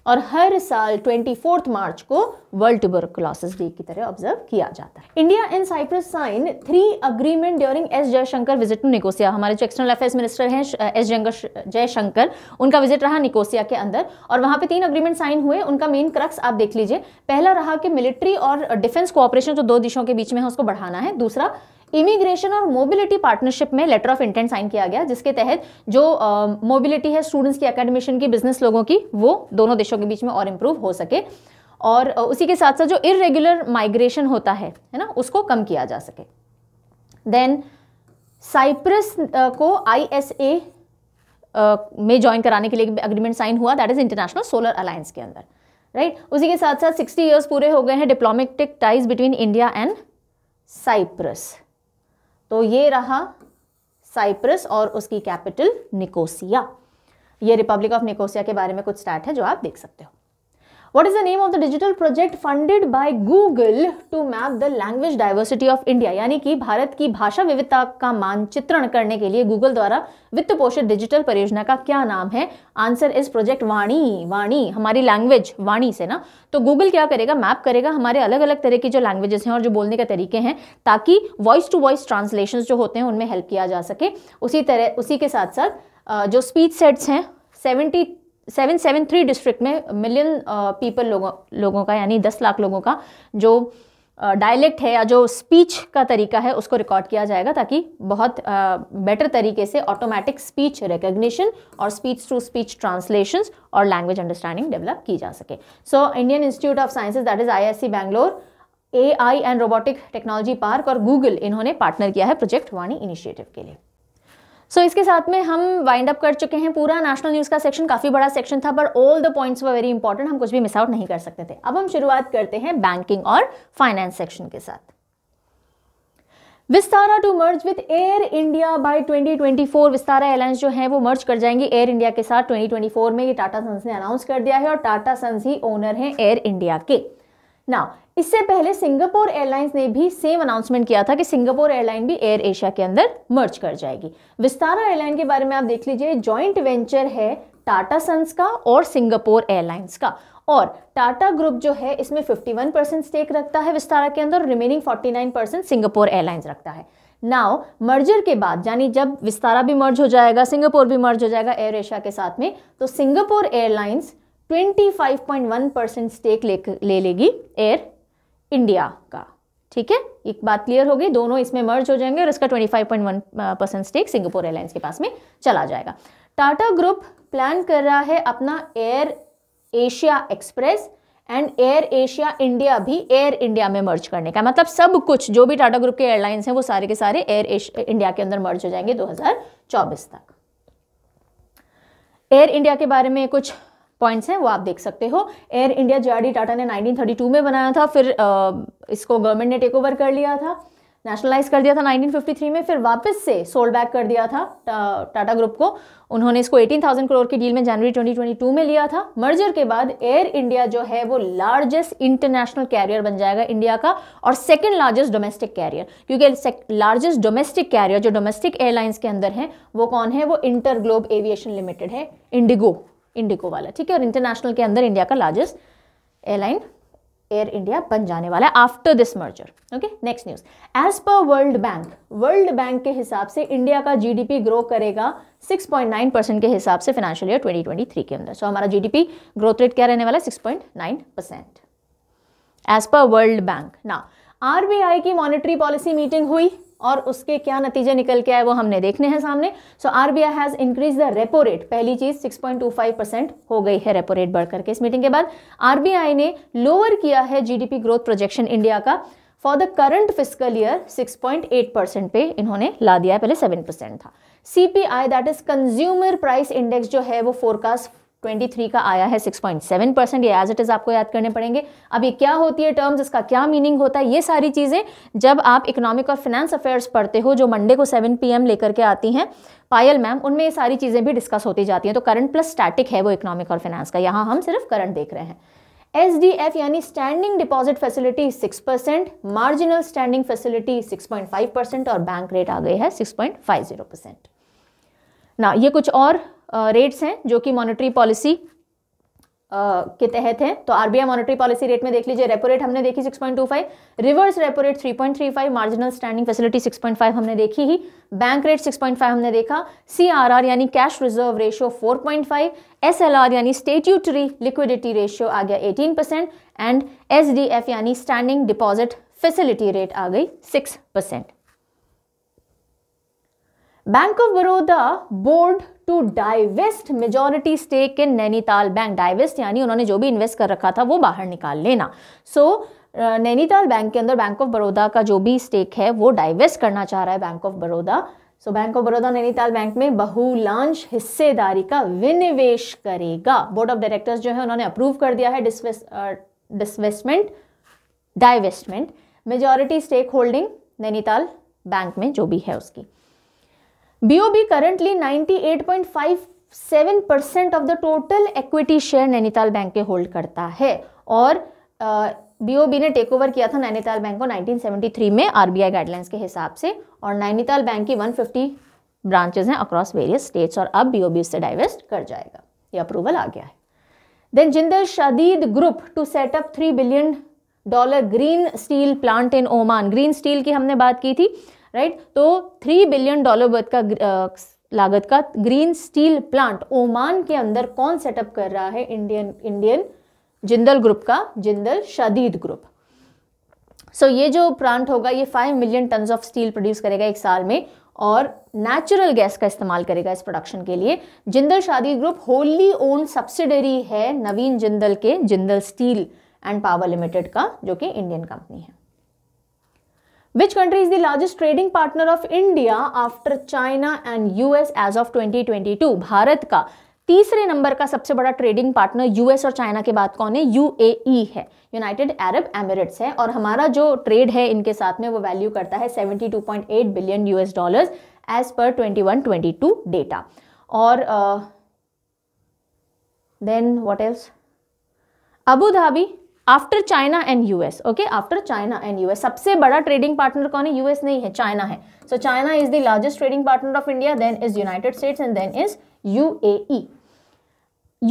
और हर साल 24 मार्च को वर्ल्ड ट्यूबरकुलोसिस डे की तरह ऑब्जर्व किया जाता है India and Cyprus sign three agreement during S Jaishankar visit to Nicosia हमारे जो एक्सटर्नल अफेयर्स मिनिस्टर हैं एस जयशंकर उनका विजिट रहा निकोसिया के अंदर और वहां पे तीन अग्रीमेंट साइन हुए उनका मेन क्रक्स आप देख लीजिए पहला रहा कि मिलिट्री और डिफेंस कोऑपरेशन जो दो देशों के बीच में है उसको बढ़ाना है दूसरा इमिग्रेशन और मोबिलिटी पार्टनरशिप में लेटर ऑफ इंटेंट साइन किया गया जिसके तहत जो मोबिलिटी uh, है स्टूडेंट्स की एकेडमिशन की बिजनेस लोगों की वो दोनों देशों के बीच में और इम्प्रूव हो सके और उसी के साथ साथ जो इरेगुलर माइग्रेशन होता है है ना उसको कम किया जा सके देन साइप्रस को आई ए में ज्वाइन कराने के लिए अग्रीमेंट साइन हुआ that is international solar alliance के अंदर राइट right? उसी के साथ साथ 60 इयर्स पूरे हो गए हैं diplomatic ties between India and Cyprus तो ये रहा साइप्रस और उसकी कैपिटल निकोसिया ये रिपब्लिक ऑफ निकोसिया के बारे में कुछ स्टैट है जो आप देख सकते हो What is the name of the digital project funded by Google to map the language diversity of India? यानी कि भारत की भाषा विविधता का मानचित्रण करने के लिए गूगल द्वारा वित्त पोषित डिजिटल परियोजना का क्या नाम है answer is project Vani Vani हमारी लैंग्वेज वाणी से ना तो गूगल क्या करेगा मैप करेगा हमारे अलग अलग तरह की जो लैंग्वेजेस हैं और जो बोलने के तरीके हैं ताकि वॉइस टू वॉइस ट्रांसलेशन जो होते हैं उनमें हेल्प किया जा सके उसी तरह उसी के साथ साथ जो स्पीच सेट्स हैं seventy seven seven three district में मिलियन पीपल लोगों लोगों का यानी दस लाख लोगों का जो डायलेक्ट है या जो स्पीच का तरीका है उसको रिकॉर्ड किया जाएगा ताकि बहुत बेटर तरीके से ऑटोमेटिक स्पीच रिकग्निशन और स्पीच टू स्पीच ट्रांसलेशन और लैंग्वेज अंडरस्टैंडिंग डेवलप की जा सके so Indian institute of sciences that is I Bangalore A I and robotic technology park और गूगल इन्होंने पार्टनर किया है प्रोजेक्ट वाणी इनिशिएटिव के लिए सो so, इसके साथ में हम वाइंड अप कर चुके हैं पूरा नेशनल न्यूज़ का सेक्शन काफ़ी बड़ा सेक्शन था पर all the points were very important हम कुछ भी मिस आउट नहीं कर सकते थे अब हम शुरुआत करते हैं बैंकिंग और फाइनेंस सेक्शन के साथ Vistara to merge with Air India by 2024 Vistara airlines जो है वो मर्ज कर जाएंगी एयर इंडिया के साथ 2024 में ये टाटा सन्स ने अनाउंस कर दिया है और टाटा सन्स ही ओनर हैं एयर इंडिया के नाउ इससे पहले सिंगापुर एयरलाइंस ने भी सेम अनाउंसमेंट किया था कि सिंगापुर एयरलाइन भी एयर एशिया के अंदर मर्ज कर जाएगी विस्तारा एयरलाइन के बारे में आप देख लीजिए जॉइंट वेंचर है टाटा सन्स का और सिंगापुर एयरलाइंस का और टाटा ग्रुप जो है इसमें 51 परसेंट स्टेक रखता है विस्तारा के अंदर रिमेनिंग 49 परसेंट सिंगापुर एयरलाइंस रखता है नाउ मर्जर के बाद यानी जब विस्तारा भी मर्ज हो जाएगा सिंगापुर भी मर्ज हो जाएगा एयर एशिया के साथ में तो सिंगापुर एयरलाइंस 25.1 परसेंट स्टेक ले, ले लेगी एयर इंडिया का ठीक है एक बात क्लियर होगी दोनों इसमें मर्ज हो जाएंगे और इसका 25.1 परसेंट स्टेक सिंगापुर एयरलाइंस के पास में चला जाएगा टाटा ग्रुप प्लान कर रहा है अपना Air Asia express and Air Asia India भी एयर इंडिया में मर्ज करने का मतलब सब कुछ जो भी टाटा ग्रुप के एयरलाइंस हैं वो सारे के सारे एयर इंडिया के अंदर मर्ज हो जाएंगे 2024 तक एयर इंडिया के बारे में कुछ पॉइंट्स हैं वो आप देख सकते हो एयर इंडिया जे टाटा ने 1932 में बनाया था फिर आ, इसको गवर्नमेंट ने टेक ओवर कर लिया था नेशनलाइज कर दिया था 1953 में फिर वापस से सोल्ड बैक कर दिया था टाटा ग्रुप को उन्होंने इसको 18,000 करोड़ की डील में जनवरी 2022 में लिया था मर्जर के बाद एयर इंडिया जो है वो लार्जेस्ट इंटरनेशनल कैरियर बन जाएगा इंडिया का और सेकंड लार्जेस्ट डोमेस्टिक कैरियर क्योंकि लार्जेस्ट डोमेस्टिक कैरियर जो डोमेस्टिक एयरलाइंस के अंदर है वो कौन है वो इंटर ग्लोब एविएशन लिमिटेड है इंडिगो इंडिगो वाला ठीक है और इंटरनेशनल के अंदर इंडिया का लार्जेस्ट एयरलाइन एयर इंडिया बन जाने वाला है after this merger okay next news as per world bank world bank के हिसाब से इंडिया का जीडीपी ग्रो करेगा 6.9 परसेंट के हिसाब से फाइनेंशियल ईयर 2023 के अंदर सो so, हमारा जीडीपी ग्रोथ रेट क्या रहने वाला है 6.9 परसेंट एज पर वर्ल्ड बैंक ना आरबीआई की मॉनिटरी पॉलिसी मीटिंग हुई और उसके क्या नतीजे निकल के आए वो हमने देखने हैं सामने so R B I has increase the repo rate पहली चीज़ 6.25 परसेंट हो गई है रेपो रेट बढ़कर के इस मीटिंग के बाद आर बी आई ने लोअर किया है जीडीपी ग्रोथ प्रोजेक्शन इंडिया का for the current fiscal year 6.8 percent पे इन्होंने ला दिया है पहले 7 परसेंट था C P I that is consumer price index जो है वो फोरकास्ट 23 का आया है 6.7 परसेंट ये एज इट इज़ आपको याद करने पड़ेंगे अब ये क्या होती है टर्म्स इसका क्या मीनिंग होता है ये सारी चीज़ें जब आप इकोनॉमिक और फाइनेंस अफेयर्स पढ़ते हो जो मंडे को 7 पीएम लेकर के आती हैं पायल मैम उनमें ये सारी चीज़ें भी डिस्कस होती जाती हैं तो करंट प्लस स्टैटिक है वो इकोनॉमिक और फाइनेंस का यहाँ हम सिर्फ करंट देख रहे हैं एस यानी standing deposit facility six marginal standing facility six और बैंक रेट आ गई है सिक्स ना ये कुछ और रेट्स हैं जो कि मॉनेटरी पॉलिसी के तहत है तो आरबीआई मॉनेटरी पॉलिसी रेट में देख लीजिए रेपो रेट हमने देखी 6.25 reverse repo rate 3.35 marginal standing facility 6.5 हमने देखी ही बैंक रेट 6.5 हमने देखा सीआरआर यानी कैश रिजर्व रेशियो 4.5 एसएलआर यानी स्टेट्यूटरी लिक्विडिटी रेशियो आ गया एटीन परसेंट एंड एस यानी स्टैंडिंग डिपॉजिट फैसिलिटी रेट आ गई six percent bank of Baroda board to divest majority stake in Nainital bank divest यानी उन्होंने जो भी इन्वेस्ट कर रखा था वो बाहर निकाल लेना सो so, नैनीताल बैंक के अंदर बैंक ऑफ बड़ौदा का जो भी स्टेक है वो डाइवेस्ट करना चाह रहा है bank of Baroda so bank of Baroda Nainital bank में बहुलांश हिस्सेदारी का विनिवेश करेगा बोर्ड ऑफ डायरेक्टर्स जो है उन्होंने अप्रूव कर दिया है disvestment divestment majority stake holding Nainital bank में जो भी है उसकी BOB currently 98.57 percent of the total equity share Nainital bank के होल्ड करता है और बीओबी ने टेक ओवर किया था नैनीताल बैंक को 1973 में आरबीआई गाइडलाइंस के हिसाब से और नैनीताल बैंक की 150 ब्रांचेज हैं अक्रॉस वेरियस स्टेट्स और अब बीओबी इससे डाइवेस्ट कर जाएगा ये अप्रूवल आ गया है then Jindal Shadeed group to set up three billion dollar green steel plant in Oman green steel की हमने बात की थी राइट तो थ्री बिलियन डॉलर वर्थ का uh, लागत का ग्रीन स्टील प्लांट ओमान के अंदर कौन सेटअप कर रहा है इंडियन इंडियन जिंदल ग्रुप का जिंदल शदीद ग्रुप सो ये जो प्लांट होगा ये five million ton of steel produce करेगा एक साल में और नेचुरल गैस का इस्तेमाल करेगा इस प्रोडक्शन के लिए जिंदल शादी ग्रुप होली ओन सब्सिडरी है नवीन जिंदल के Jindal steel and power limited का जो कि इंडियन कंपनी है Which country is the largest trading partner of India after China and US as of 2022? Bharat का तीसरे नंबर का सबसे बड़ा ट्रेडिंग पार्टनर यूएस और चाइना के बाद कौन है यूएई e है यूनाइटेड अरब एमिरेट्स है और हमारा जो ट्रेड है इनके साथ में वो वैल्यू करता है 72.8 billion US dollars as per 21-22 data और then what else Abu Dhabi after China and US okay after China and US सबसे बड़ा ट्रेडिंग पार्टनर कौन है यूएस नहीं है चाइना है so China is the largest trading partner of India then is United States and then is U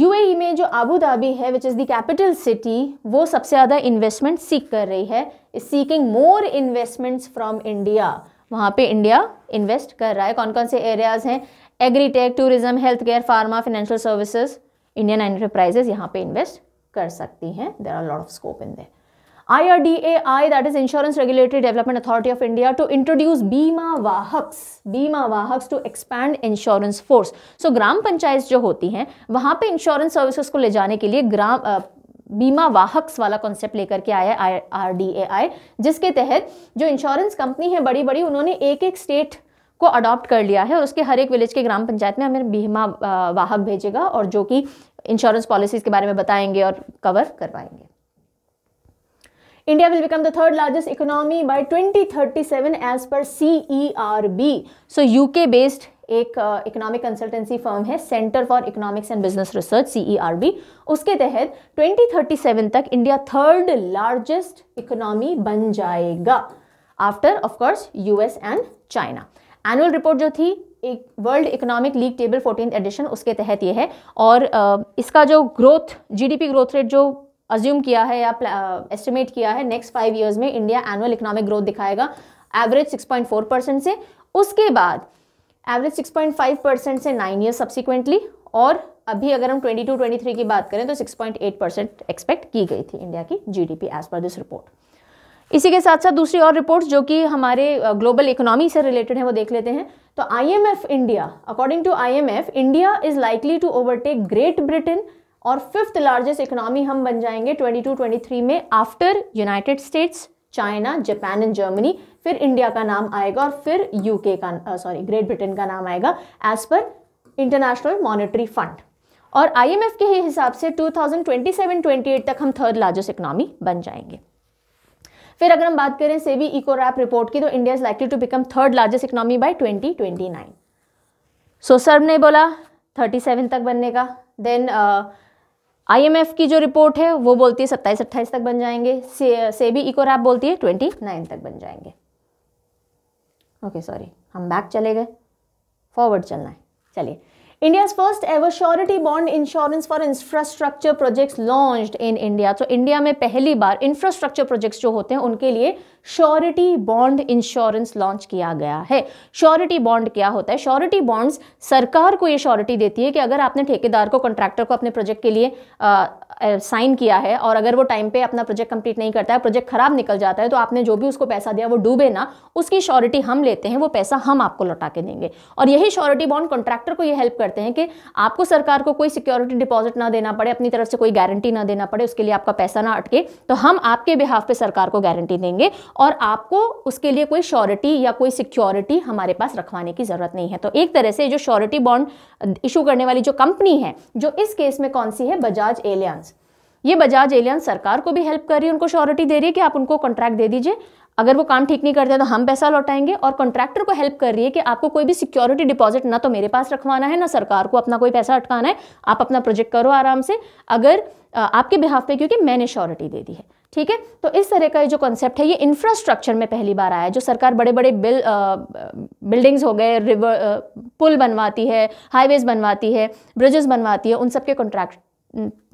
UAE में जो Abu Dhabi है which is the capital city वो सबसे ज़्यादा इन्वेस्टमेंट सीख कर रही है is seeking more investments from India वहाँ पे इंडिया इन्वेस्ट कर रहा है कौन कौन से एरियाज़ हैं agritech tourism health care pharma financial services Indian enterprises यहाँ पे इन्वेस्ट कर सकती हैं there are lot of scope in the I R D A I that is insurance regulatory development authority of India to introduce Bima Vahaks Bima Vahaks to expand insurance force so gram panchayat जो होती हैं वहाँ पे इंश्योरेंस सर्विसेज को ले जाने के लिए ग्राम बीमा वाहक्स वाला कॉन्सेप्ट लेकर के आया आई आर डी ए आई जिसके तहत जो इंश्योरेंस कंपनी है बड़ी बड़ी उन्होंने एक एक स्टेट को अडॉप्ट कर लिया है और उसके हर एक विलेज के ग्राम पंचायत में हमें बीमा वाहक भेजेगा और जो कि इंश्योरेंस पॉलिसीज के बारे में बताएंगे और कवर करवाएंगे India will become the third largest economy by 2037 as per CERB so UK based एक इकोनॉमिक कंसल्टेंसी फर्म है centre for economics and business research CERB उसके तहत 2037 तक इंडिया थर्ड लार्जेस्ट इकोनॉमी बन जाएगा after of course US and China annual report जो थी एक world economic league table fourteen edition उसके तहत ये है और इसका जो ग्रोथ जीडीपी ग्रोथ रेट जो अज्यूम किया है या एस्टिमेट किया है नेक्स्ट फाइव ईयर्स में इंडिया एनुअल इकोनॉमिक ग्रोथ दिखाएगा एवरेज 6.4 परसेंट से उसके बाद एवरेज 6.5 परसेंट से नाइन ईयर सब्सिक्वेंटली और अभी अगर हम 22-23 की बात करें तो 6.8 परसेंट एक्सपेक्ट की गई थी इंडिया की GDP as per this report इसी के साथ साथ दूसरी और रिपोर्ट्स जो कि हमारे ग्लोबल इकोनॉमी से रिलेटेड है वो देख लेते हैं तो IMF India according to IMF India is likely to overtake Great Britain और फिफ्थ लार्जेस्ट इकोनॉमी हम बन जाएंगे 22-23 में after United States China Japan and Germany फिर इंडिया का नाम आएगा और फिर यूके का सॉरी ग्रेट ब्रिटेन का नाम आएगा as per international monetary fund और आईएमएफ के हिसाब से 2027-28 तक हम थर्ड लार्जेस्ट इकोनॉमी बन जाएंगे फिर अगर हम बात करें सेवी इको रैप रिपोर्ट की तो India is likely to become third largest economy by 2029 so सर्व ने बोला 37 तक बनने का देन आईएमएफ uh, की जो रिपोर्ट है वो बोलती है सत्ताईस अट्ठाईस तक बन जाएंगे से इको रैप बोलती है ट्वेंटी नाइन तक बन जाएंगे ओके okay, सॉरी हम बैक चले गए फॉरवर्ड चलना है चलिए India's first ever surety bond insurance for infrastructure projects launched in India. so, India में पहली बार infrastructure projects जो होते हैं उनके लिए श्योरिटी बॉन्ड इंश्योरेंस लॉन्च किया गया है श्योरिटी बॉन्ड क्या होता है श्योरिटी बॉन्ड्स सरकार को ये श्योरिटी देती है कि अगर आपने ठेकेदार को कॉन्ट्रैक्टर को अपने प्रोजेक्ट के लिए साइन किया है और अगर वो टाइम पे अपना प्रोजेक्ट कंप्लीट नहीं करता है प्रोजेक्ट खराब निकल जाता है तो आपने जो भी उसको पैसा दिया वो डूबे ना उसकी श्योरिटी हम लेते हैं वो पैसा हम आपको लौटा के देंगे और यही श्योरिटी बॉन्ड कॉन्ट्रैक्टर को ये हेल्प करते हैं कि आपको सरकार को कोई सिक्योरिटी डिपॉजिट ना देना पड़े अपनी तरफ से कोई गारंटी ना देना पड़े उसके लिए आपका पैसा ना अटके तो हम आपके बिहाफ पे सरकार को गारंटी देंगे और आपको उसके लिए कोई श्योरिटी या कोई सिक्योरिटी हमारे पास रखवाने की ज़रूरत नहीं है तो एक तरह से जो श्योरिटी बॉन्ड इशू करने वाली जो कंपनी है जो इस केस में कौन सी है बजाज एलियंस ये बजाज एलियंस सरकार को भी हेल्प कर रही है उनको श्योरिटी दे रही है कि आप उनको कॉन्ट्रैक्ट दे दीजिए अगर वो काम ठीक नहीं करते तो हम पैसा लौटाएंगे और कॉन्ट्रैक्टर को हेल्प कर रही है कि आपको कोई भी सिक्योरिटी डिपॉजिट ना तो मेरे पास रखवाना है ना सरकार को अपना कोई पैसा अटकाना है आप अपना प्रोजेक्ट करो आराम से अगर आपके बिहाफ पे क्योंकि मैंने श्योरिटी दे दी है ठीक है तो इस तरह का ये जो कॉन्सेप्ट है ये इंफ्रास्ट्रक्चर में पहली बार आया है जो सरकार बड़े बड़े बिल आ, बिल्डिंग्स हो गए रिवर आ, पुल बनवाती है हाईवेज बनवाती है ब्रिजेस बनवाती है उन सबके कॉन्ट्रैक्ट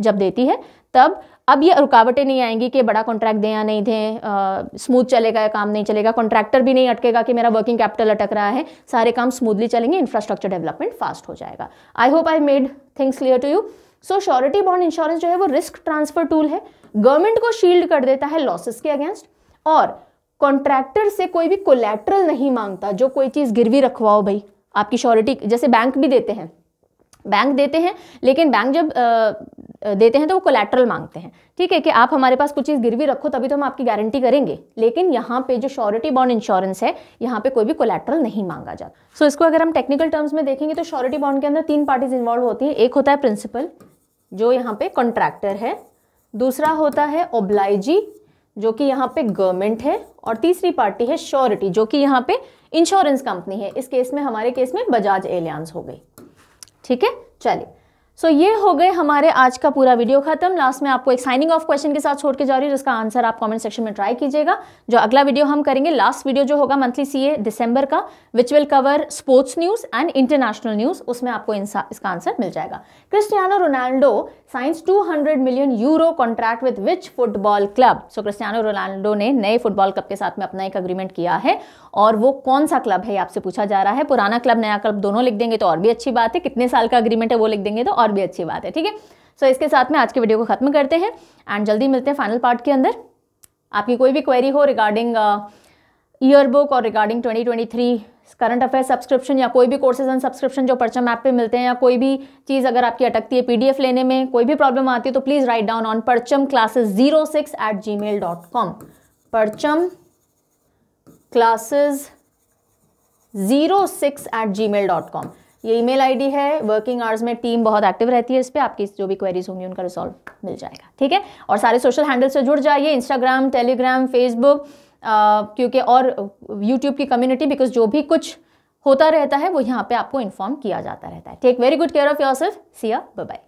जब देती है तब अब ये रुकावटें नहीं आएंगी कि बड़ा कॉन्ट्रैक्ट दें या नहीं दें स्मूथ चलेगा या काम नहीं चलेगा कॉन्ट्रैक्टर भी नहीं अटकेगा कि मेरा वर्किंग कैपिटल अटक रहा है सारे काम स्मूथली चलेंगे इंफ्रास्ट्रक्चर डेवलपमेंट फास्ट हो जाएगा I hope I made things clear to you so surety bond insurance जो है वो रिस्क ट्रांसफर टूल है गवर्नमेंट को शील्ड कर देता है लॉसेस के अगेंस्ट और कॉन्ट्रैक्टर से कोई भी कोलेट्रल नहीं मांगता जो कोई चीज़ गिरवी रखवाओ भाई आपकी श्योरिटी जैसे बैंक भी देते हैं बैंक देते हैं लेकिन बैंक जब देते हैं तो वो कोलेट्रल मांगते हैं ठीक है कि आप हमारे पास कुछ चीज़ गिरवी रखो तभी तो हम आपकी गारंटी करेंगे लेकिन यहाँ पे जो श्योरिटी बॉन्ड इंश्योरेंस है यहाँ पे कोई भी कोलेट्रल नहीं मांगा जाता सो so, इसको अगर हम टेक्निकल टर्म्स में देखेंगे तो श्योरिटी बॉन्ड के अंदर तीन पार्टीज इन्वॉल्व होती हैं एक होता है प्रिंसिपल जो यहाँ पे कॉन्ट्रैक्टर है दूसरा होता है ओब्लाइजी जो कि यहाँ पे गवर्नमेंट है और तीसरी पार्टी है श्योरिटी जो कि यहाँ पे इंश्योरेंस कंपनी है इस केस में हमारे केस में बजाज एलियांस हो गई ठीक है चलिए सो so, ये हो गए हमारे आज का पूरा वीडियो खत्म लास्ट में आपको एक साइनिंग ऑफ क्वेश्चन के साथ छोड़ के जा रही है जिसका आंसर आप कमेंट सेक्शन में ट्राई कीजिएगा जो अगला वीडियो हम करेंगे लास्ट वीडियो जो होगा मंथली सीए दिसंबर का which will cover sports news and international news उसमें आपको इसका आंसर मिल जाएगा Cristiano Ronaldo signs 200 million euro contract with which football club so Cristiano Ronaldo ने नए फुटबॉल क्लब के साथ में अपना एक अग्रीमेंट किया है और वो कौन सा क्लब है आपसे पूछा जा रहा है पुराना क्लब नया क्लब दोनों लिख देंगे तो और भी अच्छी बात है कितने साल का अग्रीमेंट है वो लिख देंगे तो और भी अच्छी बात है ठीक है सो इसके साथ में आज के वीडियो को खत्म करते हैं एंड जल्दी मिलते हैं फाइनल पार्ट के अंदर आपकी कोई भी क्वेरी हो रिगार्डिंग ईयर बुक और regarding twenty current affair subscription या कोई भी कोर्सेज एंड सब्सक्रिप्शन जो परचम ऐप पे मिलते हैं या कोई भी चीज़ अगर आपकी अटकती है पीडीएफ लेने में कोई भी प्रॉब्लम आती है तो please write down on Parcham classes zero six eight gmail dot com Parcham classes zero six eight gmail dot com ये ईमेल आईडी है वर्किंग आवर्स में टीम बहुत एक्टिव रहती है इस पर आपकी जो भी क्वेरीज होंगी उनका रिसॉल्व मिल जाएगा ठीक है और सारे सोशल हैंडल से जुड़ जाइए इंस्टाग्राम टेलीग्राम फेसबुक क्योंकि और यूट्यूब की कम्युनिटी बिकॉज जो भी कुछ होता रहता है वो यहाँ पे आपको इन्फॉर्म किया जाता रहता है take very good care of yourself see ya bye